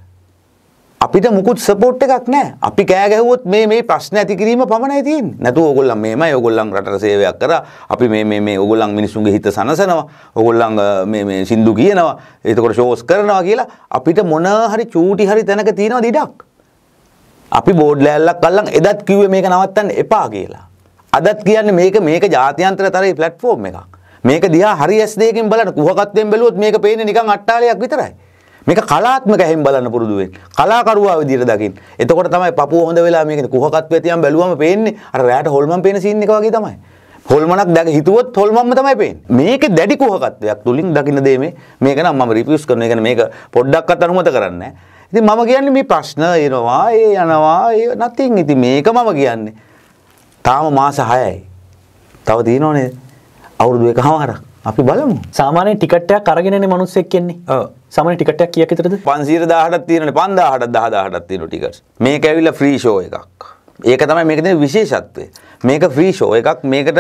අපිට මුකුත් සපෝට් එකක් නැහැ. අපි කෑ ගැහුවොත් මේ මේ ප්‍රශ්න ඇති කිරීම පමණයි තියෙන්නේ. නැතු ඕගොල්ලන් මේමයි ඕගොල්ලන් රටට සේවයක් කරා. අපි මේ මේ මේ ඕගොල්ලන් මිනිසුන්ගේ හිත සනසනවා. ඕගොල්ලන් මේ මේ සින්දු කියනවා. එතකොට ෂෝස් කරනවා කියලා අපිට මොන හරි චූටි හරි තැනක තියෙනවා දිඩක්. අපි බෝඩ් ලෑල්ලක් අල්ලන් එදත් කිව්වේ මේක නවත්තන්න එපා කියලා. අදත් කියන්නේ මේක මේක ජාත්‍යන්තර තරයේ ප්ලැට්ෆෝම් එකක්. මේක දිහා හරි ඇස් දෙකකින් බලන්න කුහකත්වයෙන් බැලුවොත් මේක පේන්නේ නිකන් අට්ටාලයක් විතරයි. මේක කලාත්මක හැෙන් බලන්න පුරුදු වෙන්න. කලාකරුවා විදිහට දකින්න. එතකොට තමයි Papuwa හොඳ වෙලා මේක කුහකත්වයේ තියන් බැලුවම පේන්නේ අර රැයට හොල්මන් පේන සීන් එක වගේ තමයි. හොල්මනක් දැක හිතුවොත් හොල්මන්ම තමයි පේන්නේ. මේක දැඩි කුහකත්වයක් තුලින් දකින්න දේ මේ මේක නම් මම රිෆියුස් කරන එක මේක පොඩ්ඩක්වත් අනුමත කරන්නේ නැහැ. ඉතින් මම කියන්නේ මේ ප්‍රශ්න එනවා, ඒ යනවා, ඒ නැතිනම් ඉතින් මේක මම කියන්නේ. තාම මාස 6යි. තව තියෙනවනේ අවුරුදු එක හමාරක් අපි බලමු සාමානය ටිකටයක් අරගෙනන මනුස්සෙක් කෙන්නේ සමන ටිකටයක් කිය තරද පන්සිර දාහටත් තියනට පන්දාහට දහදාහටත් තියන ටිකට මේ ඇවිල්ල ෆ්‍රීෂෝ එකක් ඒක තමයි මේකද විශේෂත්වය මේක ෆ්‍රීෂෝ එකක් මේකට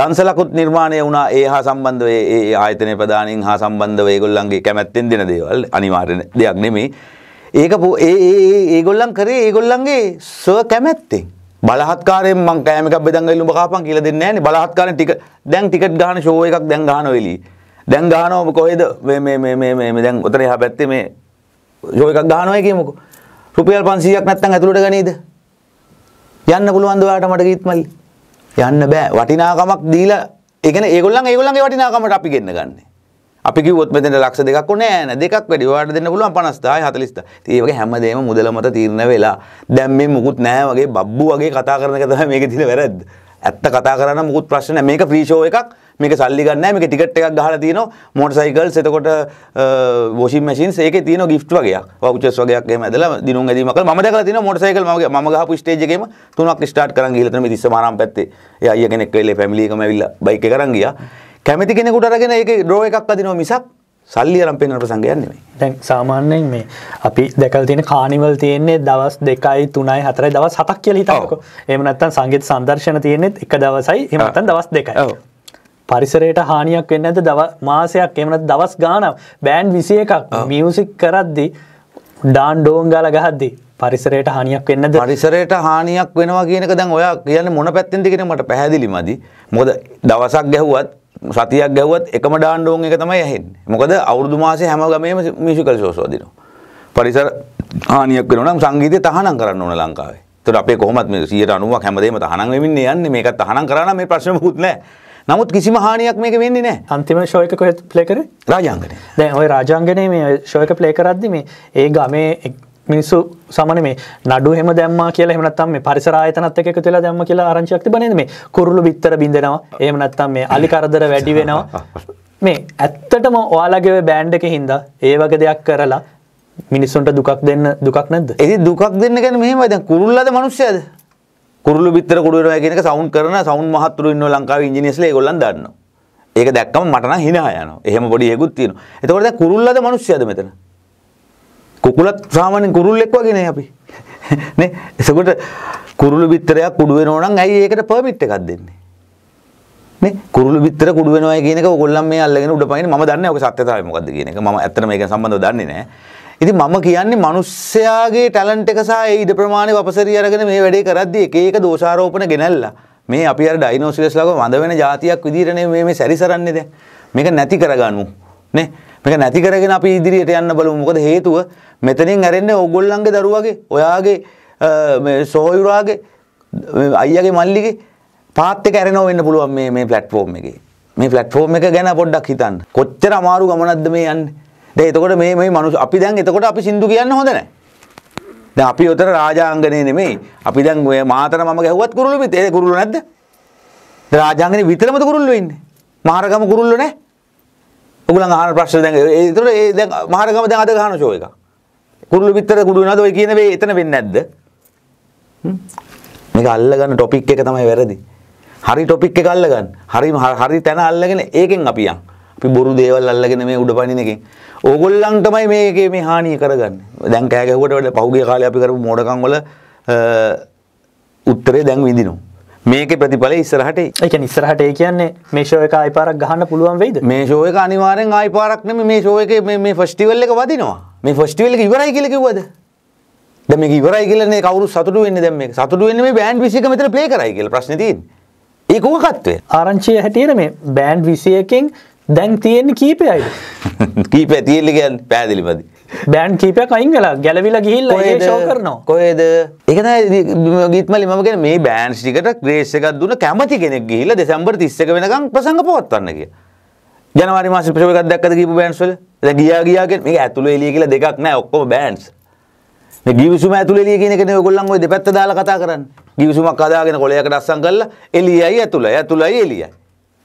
දන්සලකුත් නිර්මාණය වුණා ඒ හා සම්බන්ධ ඒ ආයතනය ප්‍රධානින් හා සම්බන්ධ ඒගොල්ලන්ගේ කැමැත්තෙන් දෙන දේවල් අනිවාර්ය දෙයක් නෙමේ ඒක ඒ ඒගොල්ලන් කරේ ඒගොල්ලන්ගේ සව කැමැත්තෙන් බලහත්කාරයෙන් මං කෑම එකක් බෙදන් ගිහින් උඹ කපන් කියලා දෙන්නේ නැහනේ බලහත්කාරයෙන් ටික දැන් ටිකට් ගහන ෂෝ එකක් දැන් ගහනවා එළිය දැන් ගහනවා කොහෙද මේ මේ මේ මේ මේ දැන් උතන එහා පැත්තේ මේ ෂෝ එකක් ගහනවා කියමුකෝ රුපියල් 500ක් නැත්තම් ඇතුළට ගනීද යන්න පුළුවන්ද ඔයාලට මට ගීත්මල්ලි යන්න බෑ වටිනාකමක් දීලා ඒ කියන්නේ ඒගොල්ලන් ඒගොල්ලන්ගේ වටිනාකමට අපි ගෙන්න ගන්නේ අපි කිව්වොත් මෙතන ලක්ෂ දෙකක් ඕනේ නෑ නෑ දෙකක් වැඩි. ඔයාලට දෙන්න පුළුවන් 50000 40000. ඒ වගේ හැමදේම මුදල මත තීරණය වෙලා. දැන් මේ මුකුත් නෑ වගේ බබ්බු වගේ කතා කරන එක තමයි මේකේ තියෙන වැරද්ද. ඇත්ත කතා කරන්න මුකුත් ප්‍රශ්න නෑ. මේක ෆ්‍රී ෂෝ එකක්. මේක සල්ලි ගන්න නෑ. මේක ටිකට් එකක් ගහලා තියෙනවා. මෝටර් සයිකල්ස් එතකොට වොෂින් මැෂින්ස් ඒකේ තියෙනවා gift වගේක්. වවුචර්ස් වගේක් එහෙම ඇදලා දිනුම් ඇදීමක් කරලා මම දැකලා තියෙනවා මෝටර් සයිකල් මම මම ගහපු ස්ටේජ් එකේම තුනක් ස්ටාර්ට් කරන් ගිහලා තියෙනවා මේ තිස්ස මහාරම් පැත්තේ. ඒ අයියා කෙනෙක් වෙලේ ෆැමිලි එකම ඇවිල්ලා බයික් එක කරන් ගියා. කැමති කෙනෙකුට අරගෙන ඒක ඩ්‍රෝ එකක් අදිනවා මිසක් සල්ලි අරම් පෙන්වන ප්‍රසංගයක් නෙමෙයි. දැන් සාමාන්‍යයෙන් මේ අපි දැකලා තියෙන කානිවල් තියෙන්නේ දවස් 2යි 3යි 4යි දවස් 7ක් කියලා හිතන්නකෝ. එහෙම නැත්නම් සංගීත සංදර්ශන තියෙන්නේ එක දවසයි එහෙම නැත්නම් දවස් 2යි. පරිසරයට හානියක් වෙන්නේ නැද්ද දව මාසයක් එහෙම නැත්නම් දවස් ගාණක් බෑන්ඩ් 21ක් මියුසික් කරද්දි ඩාන් ඩෝන් ගාලා ගහද්දි පරිසරයට හානියක් වෙන්නද පරිසරයට හානියක් වෙනවා කියනක දැන් ඔයා කියන්නේ මොන පැත්තෙන්ද කියන මට පැහැදිලි මදි. මොකද දවසක් ගැහුවත් සතියක් ගැව්වත් එකම ඩාන්ඩෝන් එක තමයි ඇහෙන්නේ. මොකද අවුරුදු මාසේ හැම ගමේම මියුසිකල් ෂෝස් වදිනවා. පරිසර හානියක් වෙනවා නම් සංගීතය තහනම් කරන්න ඕන ලංකාවේ. ඒතර අපේ කොහොමත් මේ 90ක් හැමදේම තහනම් වෙමින් යන්නේ. මේක තහනම් කරා නම් මේ ප්‍රශ්න මොකුත් නැහැ. නමුත් කිසිම හානියක් මේක වෙන්නේ නැහැ. අන්තිම ෂෝ එක කොහෙද ප්ලේ කරේ? රාජාංගනේ. දැන් ওই රාජාංගනේ මේ ෂෝ එක ප්ලේ කරද්දි මේ ඒ ගමේ මිනිස්සු සමන මේ නඩු හෙම දැම්ම කියලා හෙමනත්තම් මේ පරිසර ආයතනත් එක්ක එකතු වෙලා දැම්ම කියලා ආරංචියක් තිබුණේ මේ කුරුළු බිත්තර බින්දෙනවා එහෙම නැත්තම් මේ අලි කරදර වැඩි වෙනවා මේ ඇත්තටම ඔයාලගේ බෑන්ඩ් එකේ හින්දා ඒ වගේ දෙයක් කරලා මිනිස්සුන්ට දුකක් දෙන්න දුකක් නැද්ද? ඒ දුකක් දෙන්න කියන්නේ මෙහෙමයි දැන් කුරුල්ලද මිනිස්සයද? කුරුළු බිත්තර කුඩු වෙනවා කියන එක සවුන්ඩ් කරන සවුන්ඩ් මහත්තුරු ඉන්නවා ලංකාවේ ඉංජිනේර්ස්ලා ඒගොල්ලන් දන්නවා. ඒක දැක්කම මට නම් හිනා යනවා. එහෙම පොඩි එකකුත් තියෙනවා. එතකොට දැන් කුරුල්ලද මිනිස්සයද මෙතන? කුකුලත් සාමාන්‍යයෙන් කුරුල්ලෙක් වගේනේ අපි. නේ? එසකොට කුරුළු බිත්තරයක් කුඩු වෙනෝ නම් ඇයි ඒකට පර්මිට් එකක් දෙන්නේ? නේ? කුරුළු බිත්තර කුඩු වෙනවයි කියන එක ඕගොල්ලන් මේ අල්ලගෙන උඩ පයින් මම දන්නේ ඔක සත්‍යතාවය මොකද්ද කියන එක. මම ඇත්තටම මේක සම්බන්ධව දන්නේ නැහැ. ඉතින් මම කියන්නේ මිනිස්සයාගේ ටැලන්ට් එක සහ ඒ ඉඩ ප්‍රමාණය වපසරිය අරගෙන මේ වැඩේ කරද්දී එක එක දෝෂාරෝපණ ගෙනල්ලා මේ අපි අර ඩයිනෝසිරස් ලග වඳ වෙන જાතියක් විදිහට මේ මේ සැරිසරන්නේ දැන් මේක නැති කරගනු නේ මේක නැති කරගෙන අපි ඉදිරියට යන්න බලමු. මොකද හේතුව මෙතනින් ඇරෙන්නේ ඕගොල්ලන්ගේ දරුවගේ, ඔයාගේ මේ සොහොයුරාගේ, අයියාගේ මල්ලිගේ පාත් එක ඇරෙනව වෙන්න පුළුවන් මේ මේ platform එකේ. මේ platform එක ගැන පොඩ්ඩක් හිතන්න. කොච්චර අමාරු ගමනක්ද මේ යන්නේ. දැන් එතකොට මේ මේ මනුස්ස අපි දැන් එතකොට අපි සින්දු කියන්න හොඳ නැහැ. දැන් අපි උතර රාජාංගනේ නෙමෙයි. අපි දැන් ඔය මාතර මම ගැහුවත් කුරුළු මිත්. ඒ කුරුළු නැද්ද? රාජාංගනේ විතරමද කුරුල්ලෝ ඉන්නේ? මහරගම කුරුල්ලෝ නැහැ. ඔගලන් ආන ප්‍රශ්න දැන් ඒතර ඒ දැන් මහරගම දැන් අද ගහන ෂෝ එක. කුරුළු පිටර කුඩු වෙනවද ඔය කියන වේ එතන වෙන්නේ නැද්ද? මේක අල්ලගන්න ටොපික් එක තමයි වැරදි. හරි ටොපික් එක අල්ලගන්න. හරි හරි තැන අල්ලගෙන ඒකෙන් අපි යන්. අපි බොරු දේවල් අල්ලගෙන මේ උඩ පනින එකෙන්. ඕගොල්ලන් තමයි මේකේ මේ හානිය කරගන්නේ. දැන් කෑ ගැහුවට වඩා පහුගිය කාලේ අපි කරපු මෝඩකම් වල උත්තරේ දැන් විඳිනවා. මේක ප්‍රතිඵල ඉස්සරහට එක ඉස්සරහට ඒ කියන්නේ මේ ෂෝයක අයිපාරක් ගහන්න පුළුවන් වෙයිද මේ ෂෝයක අනිවාරෙන් ආයිපාරක්නම මේ ෂෝයක මේ ෆස්ටිවල් එක වදිනවා මේ ෆස්ටිවල් එක ඉවරයි කියලා කිව්වද දැන් මේක ඉවරයි කියලා නේ කවුරු සතුටු වෙන්නේ දැන් මේක සතුටු වෙන්නේ මේ බෑන්ඩ් 21 මෙතන ප්ලේ කරයි කියලා ප්‍රශ්නේ තියෙන්නේ ඒක මොකක්ද ආරංචිය හැටියට මේ බෑන්ඩ් 21කින් දැන් තියෙන්නේ කීපයයි (laughs) කීපය තියෙන්නේ කියන්නේ පැහැදිලිවදී බෑන්් කීපයක් අයින් වෙලා ගැලවිල ගිහිල්ල ශෝ කරනවා කොයද එකන ගිත්මලි මගෙන මේ බෑන්ෂිකට ග්‍රේෂ් එකක් දුන්න කැමති කෙනෙක් ගිහිල්ල දෙසම්බර් තිස්සක වෙනකම් ප්‍රසඟ පොත්තන්න කිය ජනවාරි මාස ප්‍රශකක් දක්කද කිීප බෑන්ස්වල ගියා ගියාගෙන් මේ ඇතුළ එලිය කියල දෙකක් නෑ ඔක්කොම බෑන්ස් ගිවිසුම ඇතුළෙලිය කියෙනෙ ගොල්ලන් ඔයි දෙපැත්ත දාලා කතා කරන්න ගිවිසුමක් අදාගෙන කොලයකට අස්සන් කල්ල එලියයි ඇතුළ ඇතුළයි එලියයි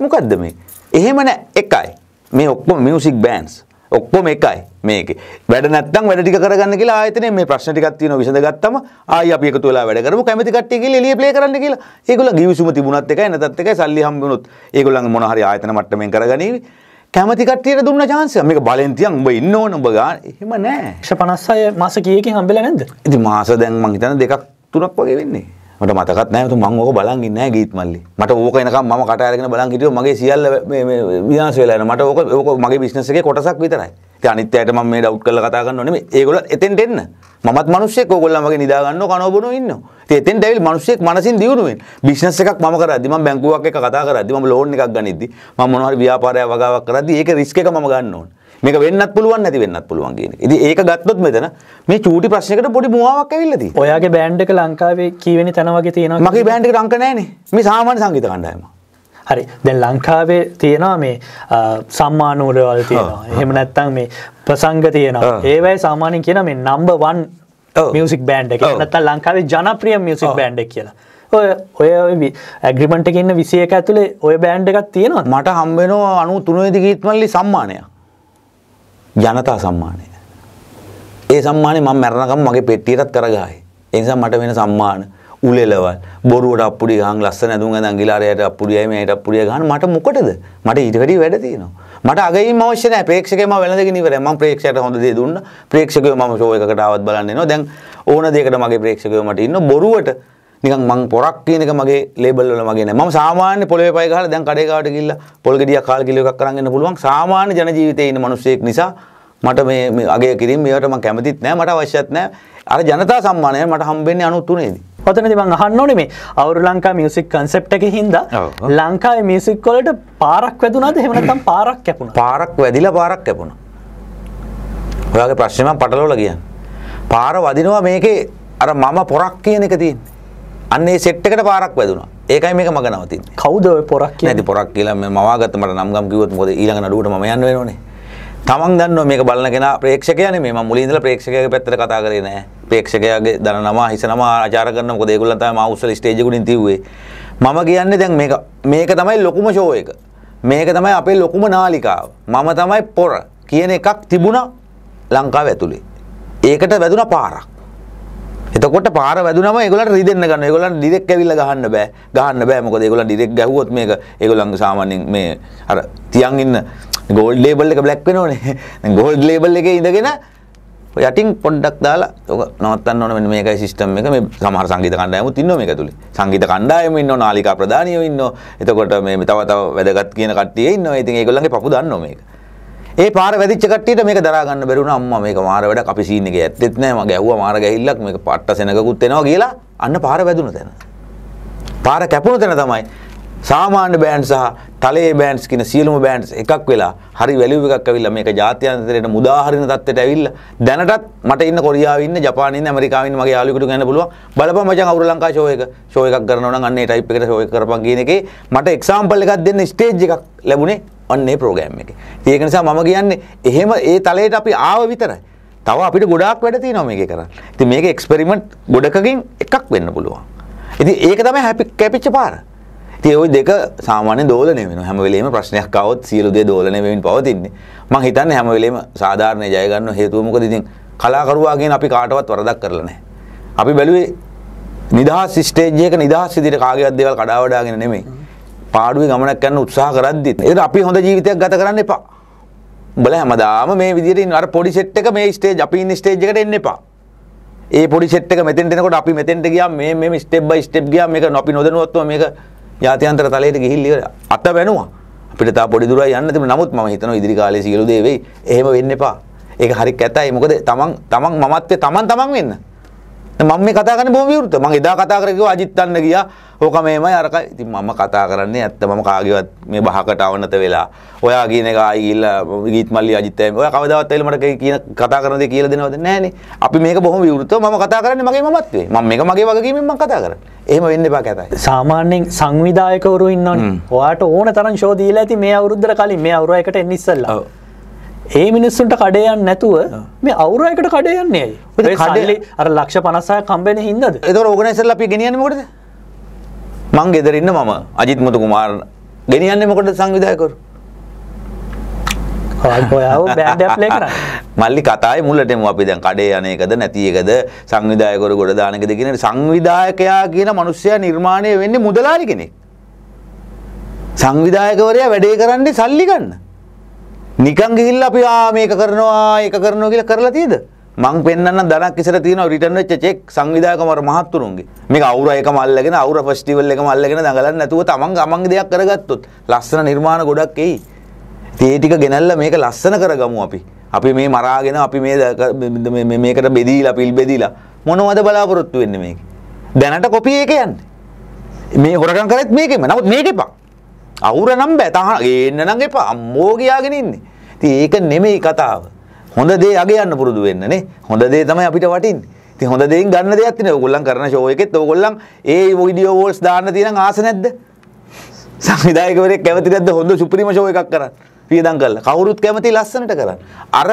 මොකක්ද මේ එහෙමන එකයි මේ ඔක්කොම මියසික් බෑන්ස් ඔක්කොම එකයි මේකේ. වැඩ නැත්තම් වැඩ ටික කරගන්න කියලා ආයතනයේ මේ ප්‍රශ්න ටිකක් තියෙනවා විසඳගත්තම ආයි අපි එකතු වෙලා වැඩ කරමු කැමති කට්ටිය කියලා එළිය ප්ලේ කරන්න කියලා. ඒගොල්ලෝ ගිවිසුම තිබුණත් එකයි නැතත් එකයි සල්ලි හම්බුනොත් ඒගොල්ලන් මොන හරි ආයතන මට්ටමින් කරගනීවි. කැමති කට්ටියට දුන්න chance එක. මේක බලෙන් තියන් උඹ ඉන්න ඕන උඹ ගන්න. එහෙම නෑ. 156 මාස කීයකින් හම්බෙලා නැද්ද? ඉතින් මාස දැන් මං හිතන්නේ දෙකක් තුනක් වගේ වෙන්නේ. මට මතකත් නෑ තු මං ඕක බලන් ඉන්නේ නෑ ගීත් මල්ලි. මට ඕක එනකම් මම කට අරගෙන බලන් හිටියොත් මගේ සියල්ල මේ මේ විනාශ වෙලා යනවා. මට ඕක ඕක මගේ බිස්නස් එකේ කොටසක් විතරයි. ඉතින් අනිත් අයට මම මේ ඩවුට් කරලා කතා කරනව නෙමෙයි. ඒගොල්ලෝ එතෙන්ට එන්න. මමත් මිනිස්සෙක් ඕගොල්ලෝ මගේ නිදා ගන්නව කනව බොනව ඉන්නවා. ඉතින් එතෙන්ට ඇවිල් මිනිස්සෙක් මනසින් දියුණු වෙන්න. බිස්නස් එකක් මම කරද්දි මම බැංකුවක් එක්ක කතා කරද්දි මම ලෝන් එකක් ගනිද්දි මම මොනවා හරි ව්‍යාපාරයක් වගාවක් කරද්දි ඒක රිස්ක් එක මම ගන්න ඕනේ. මේක වෙන්නත් පුළුවන් නැති වෙන්නත් පුළුවන් කියන එක. ඉතින් ඒක ගත්තොත් මෙතන මේ චූටි ප්‍රශ්නයකට පොඩි මුවාවක් ඇවිල්ලා තියෙනවා. ඔයාගේ බෑන්ඩ් එක ලංකාවේ කීවෙනි තැන වගේ තියෙනවා? මගේ බෑන්ඩ් එකට අංක නැහැනේ. මේ සාමාන්‍ය සංගීත කණ්ඩායම. හරි. දැන් ලංකාවේ තියෙනවා මේ සම්මාන උළවල් තියෙනවා. එහෙම නැත්නම් මේ ප්‍රසංග තියෙනවා. ඒවයි සාමාන්‍යයෙන් කියන මේ නම්බර් 1 මියුසික් බෑන්ඩ් එක. නැත්නම් ලංකාවේ ජනප්‍රිය මියුසික් බෑන්ඩ් එක කියලා. ඔය ඔය ඇග්‍රිමන්ට් එකේ ඉන්න 21 ඇතුලේ ඔය බෑන්ඩ් එකක් තියෙනවා. මට හම්බ වෙනවා 93 දී ගීත්මල්ලි සම්මානයක්. ජනතා සම්මානය. ඒ සම්මානය මම මැරෙනකම් මගේ පෙට්ටියටත් කරගායි. ඒ නිසා මට වෙන සම්මාන උලෙලවල් බොරුවට අප්පුඩි ගහන් ලස්සන ඇඳුම් ඇඳන් ගිලාරයට අප්පුඩියයි මේට අප්පුඩිය ගහන මට මොකටද? මට ඊට වැඩිය වැඩ තියෙනවා. මට අගයින් අවශ්‍ය නැහැ. ප්‍රේක්ෂකයම වැළඳගෙන ඉවරයි. මම ප්‍රේක්ෂකයට හොඳ දේ දුන්නා. ප්‍රේක්ෂකයෝ මම ෂෝ එකකට ආවත් බලන්න එනවා. දැන් ඕන දෙයකට මගේ ප්‍රේක්ෂකයෝ මට ඉන්න බොරුවට නිකන් මං පොරක් කියන එක මගේ ලේබල් වල මගේ නෑ. මම සාමාන්‍ය පොළවේ පය ගහලා දැන් කඩේ ගාවට ගිහිල්ලා පොල් ගෙඩියක් කාල් කිලෝ එකක් අරන් එන්න පුළුවන්. සාමාන්‍ය ජන ජීවිතයේ ඉන්න මිනිස්සෙක් නිසා මට මේ මේ අගය කිරීම මේවට මම කැමතිත් නෑ. මට අවශ්‍යත් නෑ. අර ජනතා සම්මානය මට හම්බෙන්නේ 93 දී. ඔතනදි මං අහන්න ඕනේ මේ අවුරු ලංකා මියුසික් කන්සෙප්ට් එකේ හින්දා ලංකාවේ මියුසික් වලට පාරක් වැදුනාද? එහෙම නැත්නම් පාරක් කැපුණාද? පාරක් වැදිලා පාරක් කැපුණා. ඔයාගේ ප්‍රශ්නේ මම පටලවලා කියන්නේ. පාර වදිනවා මේකේ අර මම පොරක් කියන එක තියෙන්නේ. අන්න ඒ සෙට් එකට පාරක් වැදුනා. ඒකයි මේක මග නවතින්නේ. කවුද ඔය පොරක් කියන්නේ? නැති පොරක් කියලා මම මවාගත්ත මට නම් ගම් කිව්වොත් මොකද ඊළඟ නඩුවට මම යන්න වෙනෝනේ. තමන් දන්නවා මේක බලන කෙනා ප්‍රේක්ෂකයා නෙමෙයි. මම මුලින් ඉඳලා ප්‍රේක්ෂකයාගේ පැත්තට කතා කරේ නෑ. ප්‍රේක්ෂකයාගේ දන නම හිස නම ආචාර කරනවා. මොකද ඒගොල්ලන් තමයි මාව උස්සලා ස්ටේජ් එකකින් තියුවේ. මම කියන්නේ දැන් මේක මේක තමයි ලොකුම ෂෝ එක. මේක තමයි අපේ ලොකුම නාලිකාව. මම තමයි පොර කියන එකක් තිබුණා ලංකාව ඇතුලේ. ඒකට වැදුන පාරක්. එතකොට පාර වැදුනම ඒගොල්ලන්ට රිදෙන්න ගන්න. ඒගොල්ලන් ඩිරෙක්ට් ඇවිල්ලා ගහන්න බෑ. ගහන්න බෑ. මොකද ඒගොල්ලන් ඩිරෙක්ට් ගැහුවොත් මේක ඒගොල්ලන් සාමාන්‍යයෙන් මේ අර තියන් ඉන්න ගෝල්ඩ් ලේබල් එක බ්ලැක් වෙනවනේ. (laughs) දැන් ගෝල්ඩ් ලේබල් එකේ ඉඳගෙන යටින් පොඩ්ඩක් දාලා ඔක නවත්තන්න ඕන මෙන්න මේකයි සිස්ටම් එක මේ සමහර සංගීත කණ්ඩායමුත් ඉන්නවා මේක ඇතුලේ. සංගීත කණ්ඩායම ඉන්නවා, නාලිකා ප්‍රධානියෝ ඉන්නවා. එතකොට මේ තව තව වැඩගත් කියන කට්ටිය ඉන්නවා. ඉතින් ඒගොල්ලන්ගේ පපු දන්නවා මේක. ඒ පාර වැදිච්ච කට්ටියට මේක දරා ගන්න බැරි වුණා අම්මා මේක මාර වැඩක් අපි සීන් එකේ ඇත්තෙත් නෑ මගේ ඇහුවා මාර ගැහිල්ලක් මේක පට්ට සෙනගකුත් එනවා කියලා අන්න පාර වැදුණු තැන. පාර කැපුණු තැන තමයි සාමාන්‍ය බෑන්ඩ් සහ තලයේ බෑන්ඩ්ස් කියන සියලුම බෑන්ඩ්ස් එකක් වෙලා හරි වැලියු එකක් ඇවිල්ලා මේක ජාත්‍යන්තරයට මුදාහරින තත්ත්වයට ඇවිල්ලා දැනටත් මට ඉන්න කොරියාවේ ඉන්න ජපානයේ ඉන්න ඇමරිකාවේ ඉන්න මගේ යාළුවෙකුට කියන්න පුළුවන් බලපන් මචං අවුරු ලංකා ෂෝ එක ෂෝ එකක් කරනවා නම් අන්න ඒ ටයිප් එකට ෂෝ එක කරපන් කියන එකේ මට එක්සැම්පල් එකක් දෙන්න ස්ටේජ් එකක් ලැබුණේ ඔන්නේ ප්‍රෝගෑම් එක. ඒක නිසා මම කියන්නේ එහෙම ඒ තලයට අපි ආව විතරයි. තව අපිට ගොඩාක් වැඩ තියෙනවා මේකේ කරන්න. ඉතින් මේක එක්ස්පෙරිමන්ට් ගොඩකකින් එකක් වෙන්න පුළුවන්. ඉතින් ඒක තමයි හැපි කැපිච්ච පාර. ඉතින් ওই දෙක සාමාන්‍ය දෝලණය වෙනවා. හැම වෙලෙම ප්‍රශ්නයක් આવොත් සියලු දේ දෝලණය වෙමින් පවතින්නේ. මම හිතන්නේ හැම වෙලෙම සාධාරණේ ජය ගන්න හේතුව මොකද ඉතින් කලාකරුවා කියන අපි කාටවත් වරදක් කරලා නැහැ. අපි බැලුවේ නිදහස් ස්ටේජ් එක නිදහස් විදිහට කාගේවත් දේවල් කඩාවඩාගෙන නෙමෙයි. පාඩුවේ ගමනක් යන්න උත්සාහ කරද්දිත්. ඒක අපි හොඳ ජීවිතයක් ගත කරන්න එපා. උඹලා හැමදාම මේ විදිහට ඉන්න අර පොඩි සෙට් එක මේ ස්ටේජ් අපි ඉන්න ස්ටේජ් එකට එන්න එපා. ඒ පොඩි සෙට් එක මෙතෙන්ට එනකොට අපි මෙතෙන්ට ගියා මේ මේ ස්ටෙප් බයි ස්ටෙප් ගියා මේක අපි නොදැනුවත්වම මේක ජාත්‍යන්තර තලයට ගිහිල්ලා ඉවර අත වැනුවා. අපිට තා පොඩි දුරයි යන්න තිබුණා. නමුත් මම හිතනවා ඉදිරි කාලේ සියලු දේ වෙයි. එහෙම වෙන්න එපා. ඒක හරි කැතයි. මොකද තමන් තමන් මමත්වේ තමන් තමන් වෙන්න. මම මේ කතා කරන්නේ බොහොම විවෘත. මම එදා කතා කරේ කිව්වා අජිත් අන්න ගියා. ඕක මේමයි අරකයි. ඉතින් මම කතා කරන්නේ ඇත්ත මම කාගේවත් මේ බහකට අවනත වෙලා. ඔයා කියන එක ආයි ගිහිල්ලා ගීත් මල්ලි අජිත් ඇයි. ඔයා කවදාවත් ඇවිල්ලා මට කියන කතා කරන දේ කියලා දෙනවද? නෑනේ. අපි මේක බොහොම විවෘතව මම කතා කරන්නේ මගේ මමත්වේ. මම මේක මගේ වගකීමෙන් මම කතා කරන්නේ. එහෙම වෙන්න එපා කැතයි. සාමාන්‍යයෙන් සංවිධායකවරු ඉන්නවනේ. ඔයාට ඕන තරම් ෂෝ දීලා ඇති මේ අවුරුද්දට කලින් මේ අවුරුව එකට එන්න ඉස්සෙල්ලා. ඔව්. ඒ මිනිස්සුන්ට කඩයන් නැතුව මේ අවුරයකට කඩයන්නේ ඇයි කඩලි අර ලක්ෂ පනසාය කම්බෙන හිදද එත ඕගනසල්ල අපි ගෙනියන්න මොකද මං ගෙදරන්න මම අජිත් මුතු කුමාර ගෙනියන්න මොකට සංවිධයකර (laughs) මල්ලි කතායි මුල්ලටම අපි දැන් කඩේ යනයකද නැතියකද සංවිධයකර ගොඩ දානකද කියෙන සංවිධායකයා කියන මනුස්්‍යය නිර්මාණය වෙන්න මුදලාරි කෙනෙක් සංවිධායකවරයා වැඩේ කරන්නේ සල්ලිගන්න නිකන් ගිහිල්ලා අපි ආ මේක කරනවා ඒක කරනවා කියලා කරලා තියෙද? මං පෙන්වන්න ධනක් ඉස්සර තියෙනවා රිටර්න් වෙච්ච චෙක් සංවිධායකවරු මහත්තුරුන්ගේ. මේක අවුර එකම අල්ලගෙන අවුර ෆෙස්ටිවල් එකම අල්ලගෙන දඟලන්නේ නැතුව තමන් ගමන්ගේ දෙයක් කරගත්තොත් ලස්සන නිර්මාණ ගොඩක් එයි. ඒ ටික ගෙනල්ලා මේක ලස්සන කරගමු අපි. අපි මේ මරාගෙන අපි මේ මේකට බෙදීලා පිල් බෙදීලා මොනවද බලාපොරොත්තු වෙන්නේ මේක? දැනට කොපි එක යන්නේ. මේ හොරකම් කරත් මේකෙම. නමුත් මේක එපා. අවුර නම් බැතහ එන්න නම් එපා අම්මෝගයාගෙන ඉන්නේ. ති ඒක නෙමෙයි කතාව. හොඳ දේ අගේ යන්න පුරුදු වෙන්නනේ. හොඳ දේ තමයි අපිට වටින්නේ. ඉතින් හොඳ දෙයින් ගන්න දෙයක් තියෙනවා. ඕගොල්ලන් කරන ෂෝ එකෙත් ඕගොල්ලන් ඒ වීඩියෝ වෝල්ස් දාන්න තියෙන ආස නැද්ද? සංවිධායකවරයෙක් කැමති නැද්ද හොඳ සුපිරිම ෂෝ එකක් කරන්න? වියදම් කරලා. කවුරුත් කැමති ලස්සනට කරන්න. අර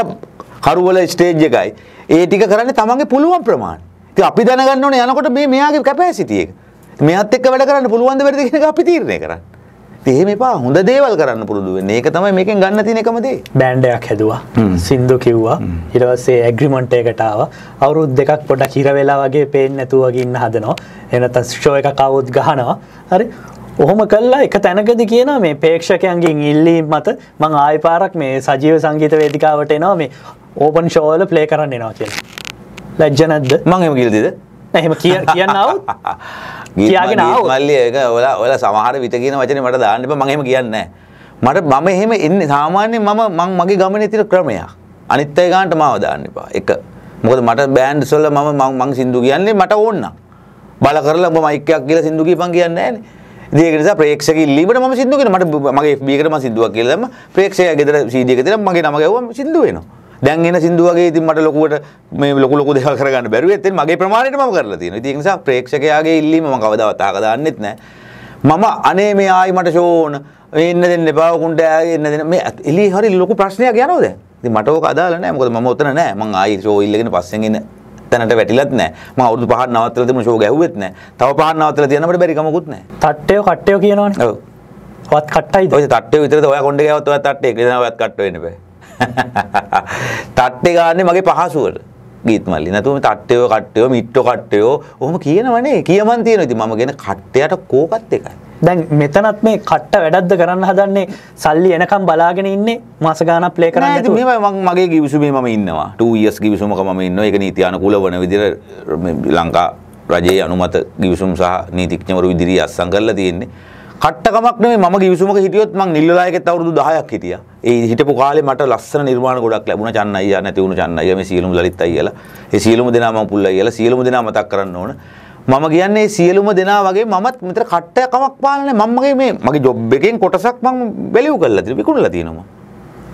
කරුවල ස්ටේජ් එකයි. ඒ ටික කරන්නේ තමන්ගේ පුළුවන් ප්‍රමාණය. ඉතින් අපි දැනගන්න ඕනේ යනකොට මේ මෙයාගේ කැපැසිටි එක. මෙයාත් එක්ක වැඩ කරන්න පුළුවන් ද වැඩද කියන එක අපි තීරණය කරන්නේ. එහෙම එපා හොඳ දේවල් කරන්න පුරුදු වෙන්න. ඒක තමයි මේකෙන් ගන්න තියෙන එකම දේ. බෑන්ඩ් එකක් හැදුවා. සින්දු කිව්වා. ඊට පස්සේ ඇග්‍රීමන්ට් එකකට ආවා. අවුරුදු දෙකක් පොඩක් හිර වෙලා වගේ පේන්නේ නැතුව වගේ ඉන්න හදනවා. එහෙම නැත්නම් ෂෝ එකක් આવොත් ගහනවා. හරි. ඔහොම කල්ලා එක තැනකද කියන මේ පේක්ෂකයන්ගේ ඉල්ලීම් මත මං ආය පාරක් මේ සජීව සංගීත වේදිකාවට එනවා මේ ඕපන් ෂෝවල ප්ලේ කරන්න එනවා කියලා. ලැජ්ජ නැද්ද? මං එහෙම කියලා දෙද? එහෙම කිය කියන්නවත් කියගෙන ආවොත් මල්ලි ඒක ඔයාලා ඔයාලා සමහර විට කියන වචනේ මට දාන්න එපා මම එහෙම කියන්නේ මට මම එහෙම එන්නේ සාමාන්‍යයෙන් මම මං මගේ ගමනේ තියෙන ක්‍රමයක් අනිත් අය ගන්නට මාව දාන්න එපා එක මොකද මට බෑන්ඩ්ස් වල මම මං සින්දු කියන්නේ මට ඕන නම් බල කරලා ඔබ මයික් එකක් කියලා සින්දු කියපන් කියන්නේ නැහනේ ඒක නිසා ප්‍රේක්ෂක ඉල්ලීමට මම සින්දු කියනවා මට මගේ FB එකට මම සින්දුවක් කියලා දැම්ම ප්‍රේක්ෂකයා ගෙදර CD එක දෙනවා මගේ නම ගැහුවම සින්දු වෙනවා දැන් එන සින්දු වගේ ඉතින් මට ලොකුවට මේ ලොකු ලොකු දේවල් කරගන්න බැරුව ඒත් මගේ ප්‍රමාණයට මම කරලා තියෙනවා. ඉතින් ඒ නිසා ප්‍රේක්ෂකයාගේ ඉල්ලීම මම කවදාවත් අහක දාන්නෙත් නැහැ. මම අනේ මේ ආයි මට ෂෝ ඕන එන්න දෙන්න එපා උකුන්ට එන්න දෙන්න මේ එළිය හරි ලොකු ප්‍රශ්නයක් යනවද? ඉතින් මට ඕක අදාළ නැහැ. මොකද මම ඔතන නැහැ. මං ආයි ෂෝ ඉල්ලගෙන පස්සෙන් එන තැනට වැටිලත් නෑ මම අවුරුදු පහක් නවත්තලා තිබුණ ෂෝ ගැහුවෙත් නෑ තව පහක් නවත්තලා තියන්නට බැරි කමකුත් නෑ තට්ටය කට්ටය කියනවනේ ඔව් වත් කට්ටයිද ඔය තට්ටය විතරද ඔයා කොණ්ඩේ ගෑවත් ඔයා තට්ටේ කියලා ඔයත් කට්ට වෙන්න බෑ (laughs) තට්ටේ ගාන්නේ මගේ පහසුවට. ගීත් මල්ලි නැතුව තට්ටයෝ කට්ටයෝ මිට්ටෝ කට්ටයෝ ඔහොම කියනවනේ කියමන් තියෙනවා ඉතින් මම ගෙන කට්ටයට කෝකත් එකයි දැන් මෙතනත් මේ කට්ට වැඩක්ද කරන්න හදන්නේ සල්ලි එනකම් බලාගෙන ඉන්නේ මාස ගාණක් ප්ලේ කරන්න නැතුව මේ මම මගේ ගිවිසුමේ මම ඉන්නවා 2 years ගිවිසුමක මම ඉන්නවා ඒක නීති අනුකූල වන විදිහට ලංකා රජයේ අනුමත ගිවිසුම් සහ නීතිඥවරු ඉදිරියේ අත්සන් කරලා තියෙන්නේ කට්ටකමක් නෙමෙයි මම ගිවිසුමක හිටියොත් මං නිල්වලායකෙත් අවුරුදු 10ක් හිටියා. ඒ හිටපු කාලේ මට ලස්සන නිර්මාණ ගොඩක් ලැබුණා චන්න අයියා නැති වුණු චන්න අයියා මේ සියලුම ලලිත් අයියාලා. ඒ සියලුම දෙනා මම පුල්ලා අයියාලා සියලුම දෙනා මතක් කරන්න ඕන. මම කියන්නේ සියලුම දෙනා වගේ මමත් මෙතන කට්ටකමක් පාලනේ මමගේ මේ මගේ ජොබ් එකෙන් කොටසක් මං වැලියු කරලා තියෙනවා විකුණලා තියෙනවා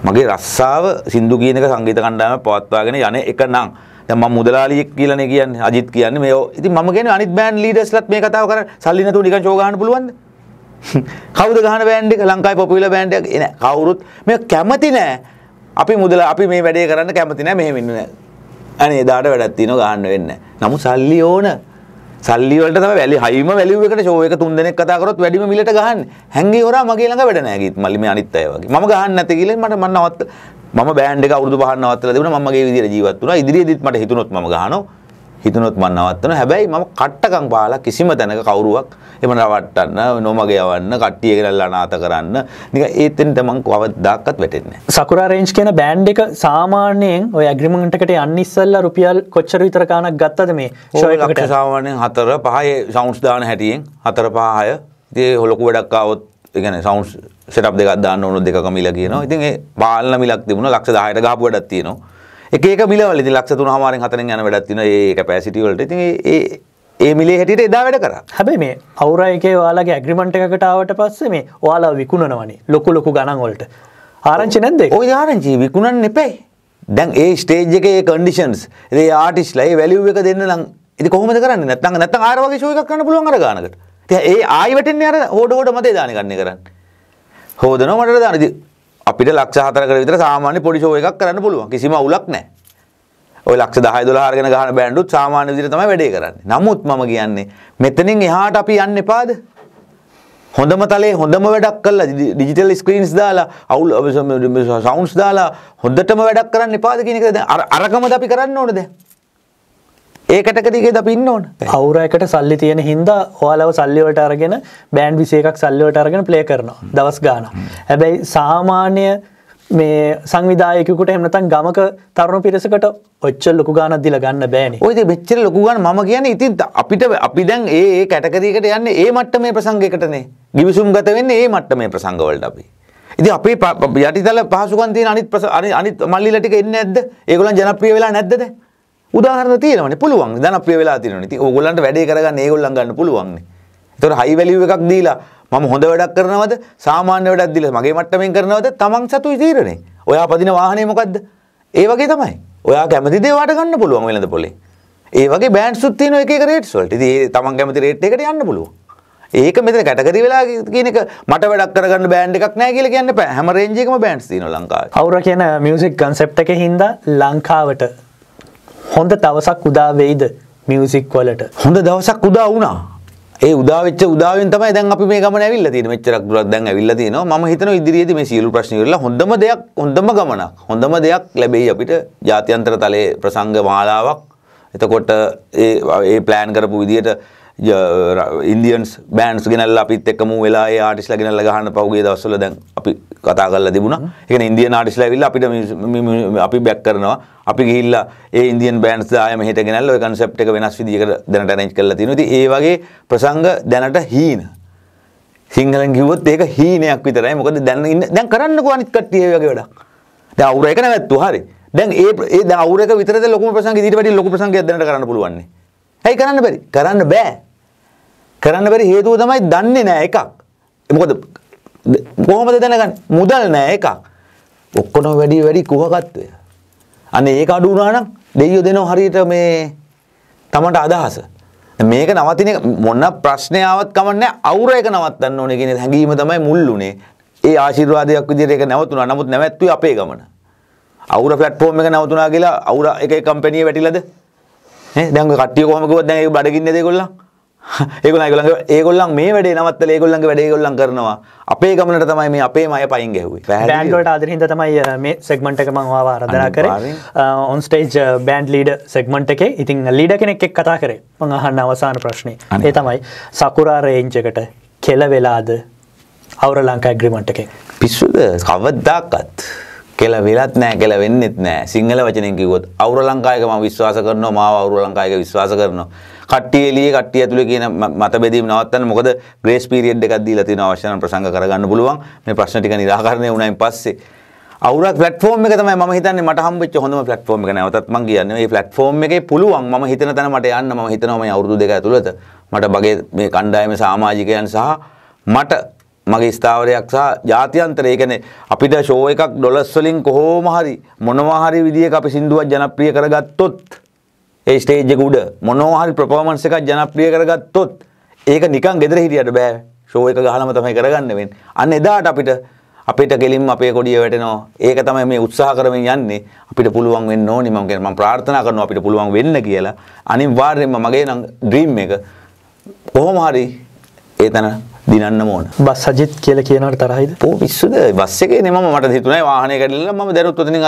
මගේ රස්සාව සින්දු කියන එක සංගීත කණ්ඩායම පවත්වාගෙන යන එක නම් දැන් මම මුදලාලියෙක් කියලානේ කියන්නේ අජිත් කියන්නේ මේ ඉතින් මම කියන්නේ අනිත් බෑන්ඩ් ලීඩර්ස්ලත් මේ කතාව කර සල්ලි නැතුව නිකන් ෂෝ ගහන්න පුළුවන්ද කවුද ගහන බෑන්ඩ් එක ලංකාවේ පොපියුලර් බෑන්ඩ් එක නෑ කවුරුත් මේ කැමති නෑ අපි මුදල අපි මේ වැඩේ කරන්න කැමති නෑ මෙහෙම ඉන්න නෑ අනේ එදාට වැඩක් තියෙනවා ගහන්න වෙන්නේ නමුත් සල්ලි ඕන සල්ලි වලට තමයි වැලි හයිම වැලියු එකට ෂෝ එක තුන් දෙනෙක් කතා කරොත් වැඩිම මිලට ගහන්නේ හැංගි හොරා මගේ ළඟ වැඩ නෑ ගීත් මල්ලි මේ අනිත් අය වගේ මම ගහන්න නැති කියලා මට මම නවත් මම බෑන්ඩ් එක අවුරුදු පහක් නවත්තලා තිබුණා මම මගේ විදියට ජීවත් වුණා ඉදිරියේදීත් මට හිතුනොත් මම ගහනවා හිතනොත් මම නවත්තනවා. හැබැයි මම කට්ටකම් බාලා කිසිම තැනක කවුරුවක් එම රවට්ටන්න, නොමග යවන්න, කට්ටිය ගෙනල්ලා අනාථ කරන්න නිකන් ඒතෙන්ට මම කවදාවත් වැටෙන්නේ නැහැ. සකුරා රේන්ජ් කියන බෑන්ඩ් එක සාමාන්‍යයෙන් ඔය ඇග්‍රීමන්ට් එකට යන්න ඉස්සෙල්ලා රුපියල් කොච්චර විතර ගාණක් ගත්තද මේ ෂෝ එකකට? සාමාන්‍යයෙන් 4 5 සවුන්ඩ්ස් දාන හැටියෙන් 4 5 6 ඉතින් ලොකු වැඩක් ආවොත් ගැන සවන්ස් සටප් දෙකක් දාන්න ඕනු දෙක මිල කියනවා ඉතින් පාලන මිලක් තිබුණ ලක්ෂ දාහයට ගාපු වැඩත් තියෙනවා එක මිලවල ඉතින් ලක්ෂ 3 හමාරෙන් හතරෙන් යන වැඩක් තියෙනවා ඒ කැපැසිටි වලට. ඉතින් ඒ ඒ මිලේ හැටියට එදා වැඩ කරා. හැබැයි මේ අවුරා එකේ ඔයාලගේ ඇග්‍රීමන්ට් එකකට ආවට පස්සේ මේ ඔයාලා විකුණනවනේ ලොකු ලොකු ගණන් වලට. ආරංචි නැද්ද ඒක? ඔය ආරංචි විකුණන්න එපැයි. දැන් ඒ ස්ටේජ් එකේ ඒ කන්ඩිෂන්ස් ඒ ආටිස්ලා ඒ වැලියු එක දෙන්න නම් ඉතින් කොහොමද කරන්නේ? නැත්නම් නැත්නම් ආර වගේ ෂෝ එකක් කරන්න පුළුවන් අර ගානකට. ඉතින් ඒ ආයි වැටෙන්නේ අර හොඩ හොඩ මතේ දාන ගන්න කරන්නේ. හොදනවා මඩට දාන. අපිට ලක්ෂ හතරකට විතර සාමාන්‍ය පොඩි ෂෝ එකක් කරන්න පුළුවන්. කිසිම අවුලක් නැහැ. ඔය ලක්ෂ 10 12 අරගෙන ගහන බෑන්ඩුත් සාමාන්‍ය විදිහට තමයි වැඩේ කරන්නේ. නමුත් මම කියන්නේ මෙතනින් එහාට අපි යන්න එපාද? හොඳම තලේ හොඳම වැඩක් කළා ඩිජිටල් ස්ක්‍රීන්ස් දාලා අවුල් සවුන්ඩ්ස් දාලා හොඳටම වැඩක් කරන්න එපාද කියන එක දැන් අරකමද අපි කරන්න ඕනේ දැන් ඒකටකදගේද පින්න ඕන අවුරයකට සල්ලි තියෙන හින්දා ඔයාලව සල්ලිවලට අරගෙන බෑන්් විසේකක් සල්ලිවට අරගෙන ප්ලේ කරනවා දවස් ගාන හැබැයි සාමාන්‍ය මේ සංවිධායකුට එමනතන් ගමක තරුණ පිරිසකට ඔච්චල් ලොක ගාන දිල ගන්න බෑන ඔයද මෙච්චර ලොකුගන් ම කියන ඉතින් අපිට අපි දැන් ඒ කැටකරීකට යන්න ඒ මට්ට මේ ප්‍රසංගකටනේ ගිවිසුම් ගත වෙන්න ඒ මට්ට මේ ප්‍රසංගවලට අපි ඉති අපේ යටිතල පහසුකන්තිය අනිත් අනිත් මල්ලිලටික එන්න ඇද ඒගොලන් ජනප්‍රිය වෙලා නැද්ද උදාහරණ තියෙනවන පුළුවන් ධනප්‍රිය වෙලා තියෙනවා. ඉතින් ඕගොල්ලන්ට වැඩේ කරගන්න ඒගොල්ලන් ගන්න පුළුවන් නේ. ඒතකොට හයි වැලියු එකක් දීලා මම හොඳ වැඩක් කරනවද? සාමාන්‍ය වැඩක් දීලා මගේ මට්ටමින් කරනවද? Taman සතුයි තීරණේ. ඔයා පදින වාහනේ මොකද්ද? ඒ වගේ තමයි. ඔයා කැමති දේ වාට ගන්න පුළුවන් වෙළඳ පොලේ. ඒ වගේ බෑන්ඩ්ස් උත් තියෙනවා එක එක රේට්ස් වලට. ඉතින් ඒ Taman කැමති රේට් එකට යන්න පුළුවන්. ඒක මෙතන කැටගරි වෙලා කියන එක මට වැඩක් කරගන්න බෑන්ඩ් එකක් නෑ කියලා කියන්න බෑ. හැම රේන්ජ් එකකම බෑන්ඩ්ස් තියෙනවා ලංකාවේ. කවුරු කියන මියුසික් කන්සෙප්ට් එකේ හින්දා ලංකාවට හොඳ දවසක් උදා වෙයිද මියුසික් වලට? හොඳ දවසක් උදා වුණා. ඒ උදාවෙච්ච උදාවෙන් තමයි දැන් අපි මේ ගමන ඇවිල්ලා තියෙන්නේ. මෙච්චරක් දුරක් දැන් ඇවිල්ලා තියෙනවා. මම හිතනවා ඉදිරියේදී මේ සියලු ප්‍රශ්න ඉවරලා හොඳම දෙයක් හොඳම ගමනක් හොඳම දෙයක් ලැබෙයි අපිට ජාත්‍යන්තර තලයේ ප්‍රසංග මාලාවක්. එතකොට ඒ ඒ ප්ලෑන් කරපු විදිහට ඉන්දියන්ස් බෑන්ස් ගෙනල්ලා අපිත් එක්කම වෙලා ඒ ආටිස්ලා ගෙනල්ලා ගහන්න පහුගිය දවස්වල දැන් අපි කතා කරලා තිබුණා. ඒ කියන්නේ ඉන්දියන් ආටිස්ලා ඇවිල්ලා අපිට අපි බෑක් කරනවා. අපි ගිහිල්ලා ඒ ඉන්දියන් බෑන්ස් ආය මෙහෙට ගෙනල්ලා ওই concept එක වෙනස් විදිහකට දැනට arrange කරලා තිනවා. ඉතින් ඒ වගේ ප්‍රසංග දැනට හීන. සිංහලෙන් කිව්වොත් ඒක හීනයක් විතරයි. මොකද දැන් ඉන්න දැන් කරන්නකෝ අනිත් කට්ටිය ඒ වගේ වැඩක්. දැන් අවුර එක නැවැත්තුවා හරි. දැන් ඒ ඒ දැන් අවුර එක විතරද ලොකුම ප්‍රසංගය ඊට වැඩිය ලොකු ප්‍රසංගයක් දැනට කරන්න පුළුවන්. ඇයි කරන්න බැරි? කරන්න බෑ. කරන්න බැරි හේතුව තමයි දන්නේ නෑ එකක්. මොකද කොහොමද දැනගන්නේ? මුදල් නෑ එකක්. ඔක්කොම වැඩි වැඩි කුහකත්වය. අනේ ඒක අඩු වුණා නම් දෙයියෝ දෙනව හරියට මේ තමන්ට අදහස. මේක නවතින මොන ප්‍රශ්නය ආවත් කමන්නේ අවුර එක නවත්තන්න ඕනේ කියන හැඟීම තමයි මුල් උනේ. ඒ ආශිර්වාදයක් විදිහට ඒක නැවතුණා. නමුත් නැවැත්තුවේ අපේ ගමන. අවුර ප්ලැට්ෆෝම් එක නැවතුණා කියලා අවුර එකේ කම්පැනි වැටිලාද? ඈ දැන් ඔය කට්ටිය කොහොම කිව්වද දැන් ඒක බඩගින්නද ඒගොල්ලෝ? (laughs) ඒගොල්ලන් ඒගොල්ලන්ගේ ඒගොල්ලන් මේ වැඩේ නවත්තලා ඒගොල්ලන්ගේ වැඩේ ඒගොල්ලන් කරනවා. අපේ ගමනට තමයි මේ අපේම අය පයින් ගැහුවේ. බෑන්ඩ් වලට ආදරෙන් හින්දා තමයි මේ සෙග්මන්ට් එක මම ඔයාව ආරාධනා කරේ. On stage band leader segment එකේ ඉතින් ලීඩර් කෙනෙක් එක්ක කතා කරේ. මම අහන්න අවසාන ප්‍රශ්නේ. ඒ තමයි සකුරා රේන්ජ් එකට කෙල වෙලාද අවර ලංකා ඇග්‍රිමන්ට් එකේ. පිස්සුද කවදාකත් කෙල වෙලත් නෑ කෙල වෙන්නෙත් නෑ සිංහල වචනයෙන් කිව්වොත් අවුර ලංකායක මම විශ්වාස කරනවා මාව අවුර ලංකායක විශ්වාස කරනවා කට්ටිය එළියේ කට්ටිය ඇතුලේ කියන මතබෙදීම් නවත්තන්න මොකද ග්‍රේස් පීරියඩ් එකක් දීලා තියෙනවා අවශ්‍ය නම් ප්‍රසංග කරගන්න පුළුවන් මේ ප්‍රශ්න ටික निराකරණය වුණයින් පස්සේ අවුරක් පලටෆෝර්ම් එක තමයි ම හිතන්නේ මට හම්බෙච්ච හොඳම පලටෆෝර්ම් එක නැවතත් මං කියන්නේ මේ පලටෆෝර්ම් එකේ පුළුවන් මම හිතන තැන මට යන්න මම හිතනවා මේ අවුරුදු දෙක ඇතුළත මට මගේ මේ කණ්ඩායමේ සමාජිකයන් සහ මට මගේ ස්ථාවරයක් සහ ජාත්‍යන්තරය කියන්නේ අපිට ෂෝ එකක් ඩොලර්ස් වලින් කොහොම හරි මොනවා හරි විදියක අපි සින්දුවක් ජනප්‍රිය කරගත්තොත් ඒ ස්ටේජ් එක උඩ මොනවා හරි පර්ෆෝමන්ස් එකක් ජනප්‍රිය කරගත්තොත් ඒක නිකන් ගෙදර හිටියට බෑ ෂෝ එක ගහලම තමයි කරගන්න වෙන්නේ අන්න එදාට අපිට අපිට ගෙලින් අපේ කොඩිය වැටෙනවා ඒක තමයි මේ උත්සාහ කරමින් යන්නේ අපිට පුළුවන් වෙන්න ඕනි මම කියන්නේ මම ප්‍රාර්ථනා කරනවා අපිට පුළුවන් වෙන්න කියලා අනිවාර්යයෙන්ම මගේ නම් ඩ්‍රීම් එක කොහොම හරි ඒ තන දිනන්න ඕන බස් සජිත් කියලා කියනවට තරයිද පෝ පිස්සුද බස් එකේ නේ මම මට හිතුනේ වාහනේ කැඩිලා මම දැනුත් ඔතනින්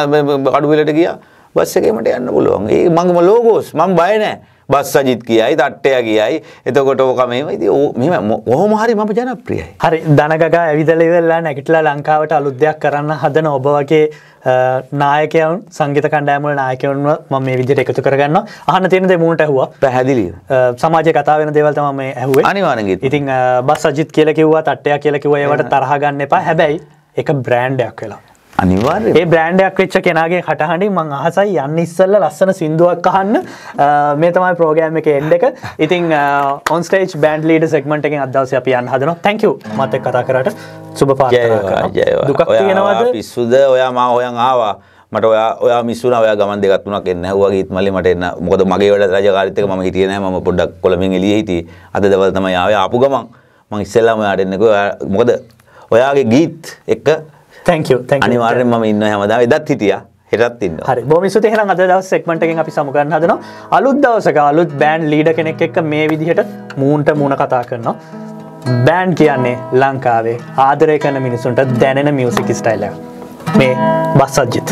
අඩුවෙලට ගියා බස් එකේ මට යන්න පුළුවන්. ඒ මගේම ලෝගෝස් මම බය නැහැ. බස් සජිත් කියයි තට්ටය කියයි එතකොට ඕක මේම ඉතින් මෙහෙම කොහොම හරි මම ජනප්‍රියයි. හරි දනගගා ඇවිදලා ඉවරලා නැගිටලා ලංකාවට අලුත් දෙයක් කරන්න හදන ඔබ වගේ නායකයන් සංගීත කණ්ඩායම වල නායකයන්ව මම මේ විදිහට එකතු කරගන්නවා. අහන්න තියෙන දේ මූණට ඇහුවා. පැහැදිලිව. සමාජයේ කතා වෙන දේවල් තමයි මේ ඇහුවේ. අනිවාර්යෙන්. ඉතින් බස් සජිත් කියලා කිව්වා තට්ටය කියලා කිව්වා ඒවට තරහ ගන්න එපා. හැබැයි එක බ්‍රෑන්ඩ් එකක් වෙලා අනිවාර් ඒ බ්‍රන්ඩයක් වෙච්ච කෙනගේ කටහඬි මං අහසයි යන්න ඉස්සල්ල ලස්සන සිින්දුවක් අහන්න මේ තමයි ප්‍රෝගෑම් එක එන්ඩ එක ඉතින් ඔන්ස්ටේජ් බන්ඩ ලීඩ සෙක්මට එකෙන් අදවස අපියන් හදන තැක මත කතා කරට සුබ පාජයවා පිස්සුද ඔයා මා ඔයන් ආවා මට ඔයා ඔයා මිස්සුන ඔයා ගමන් දෙකක් තුනක් එන්න ඇහුවාගේ ඉක්මනට මට එන්න මොකද මගේ වැඩ රාජකාරීත් එක මම හිටියේ නැහැ මම පොඩ්ඩක් කොළඹින් එළියේ හිටියේ අද දවල් තමයි ආවේ ආපු ගමන් මම ඉස්සෙල්ලාම ඔයාට එන්නකෝ මොකද ඔයාගේ ගීත් එක තැක අනිවාර්ය ම ඉන්න හැමදාව එදත් හිටිය හෙටත් ඉන්න හරි බොමිසුත හෙන අද දවස් සෙක්මටකින් අපි සමුගන්න හදන අලුත් දවසක අලුත් බෑන්් ලීඩ කෙනෙක් එක්ක මේ විදිහට මූන්ට මූුණ කතා කරනවා බෑන්් කියන්නේ ලංකාවේ ආදරය කන මිනිසුන්ට දැනෙන මියසික ස්ටයිල්ල මේ බස්සජ්ජිත්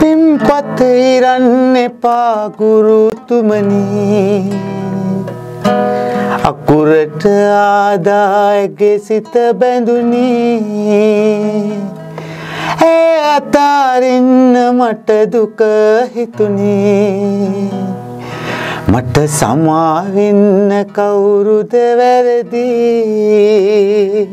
පිම් පතඉරන්න එපාගුරුතුමනී අකුරට ආදායගේ සිත බැඳුනී ඒ අතාරින්න මට දුක හිතුනී මට සමාවෙන්න කවුරුද වැරදිී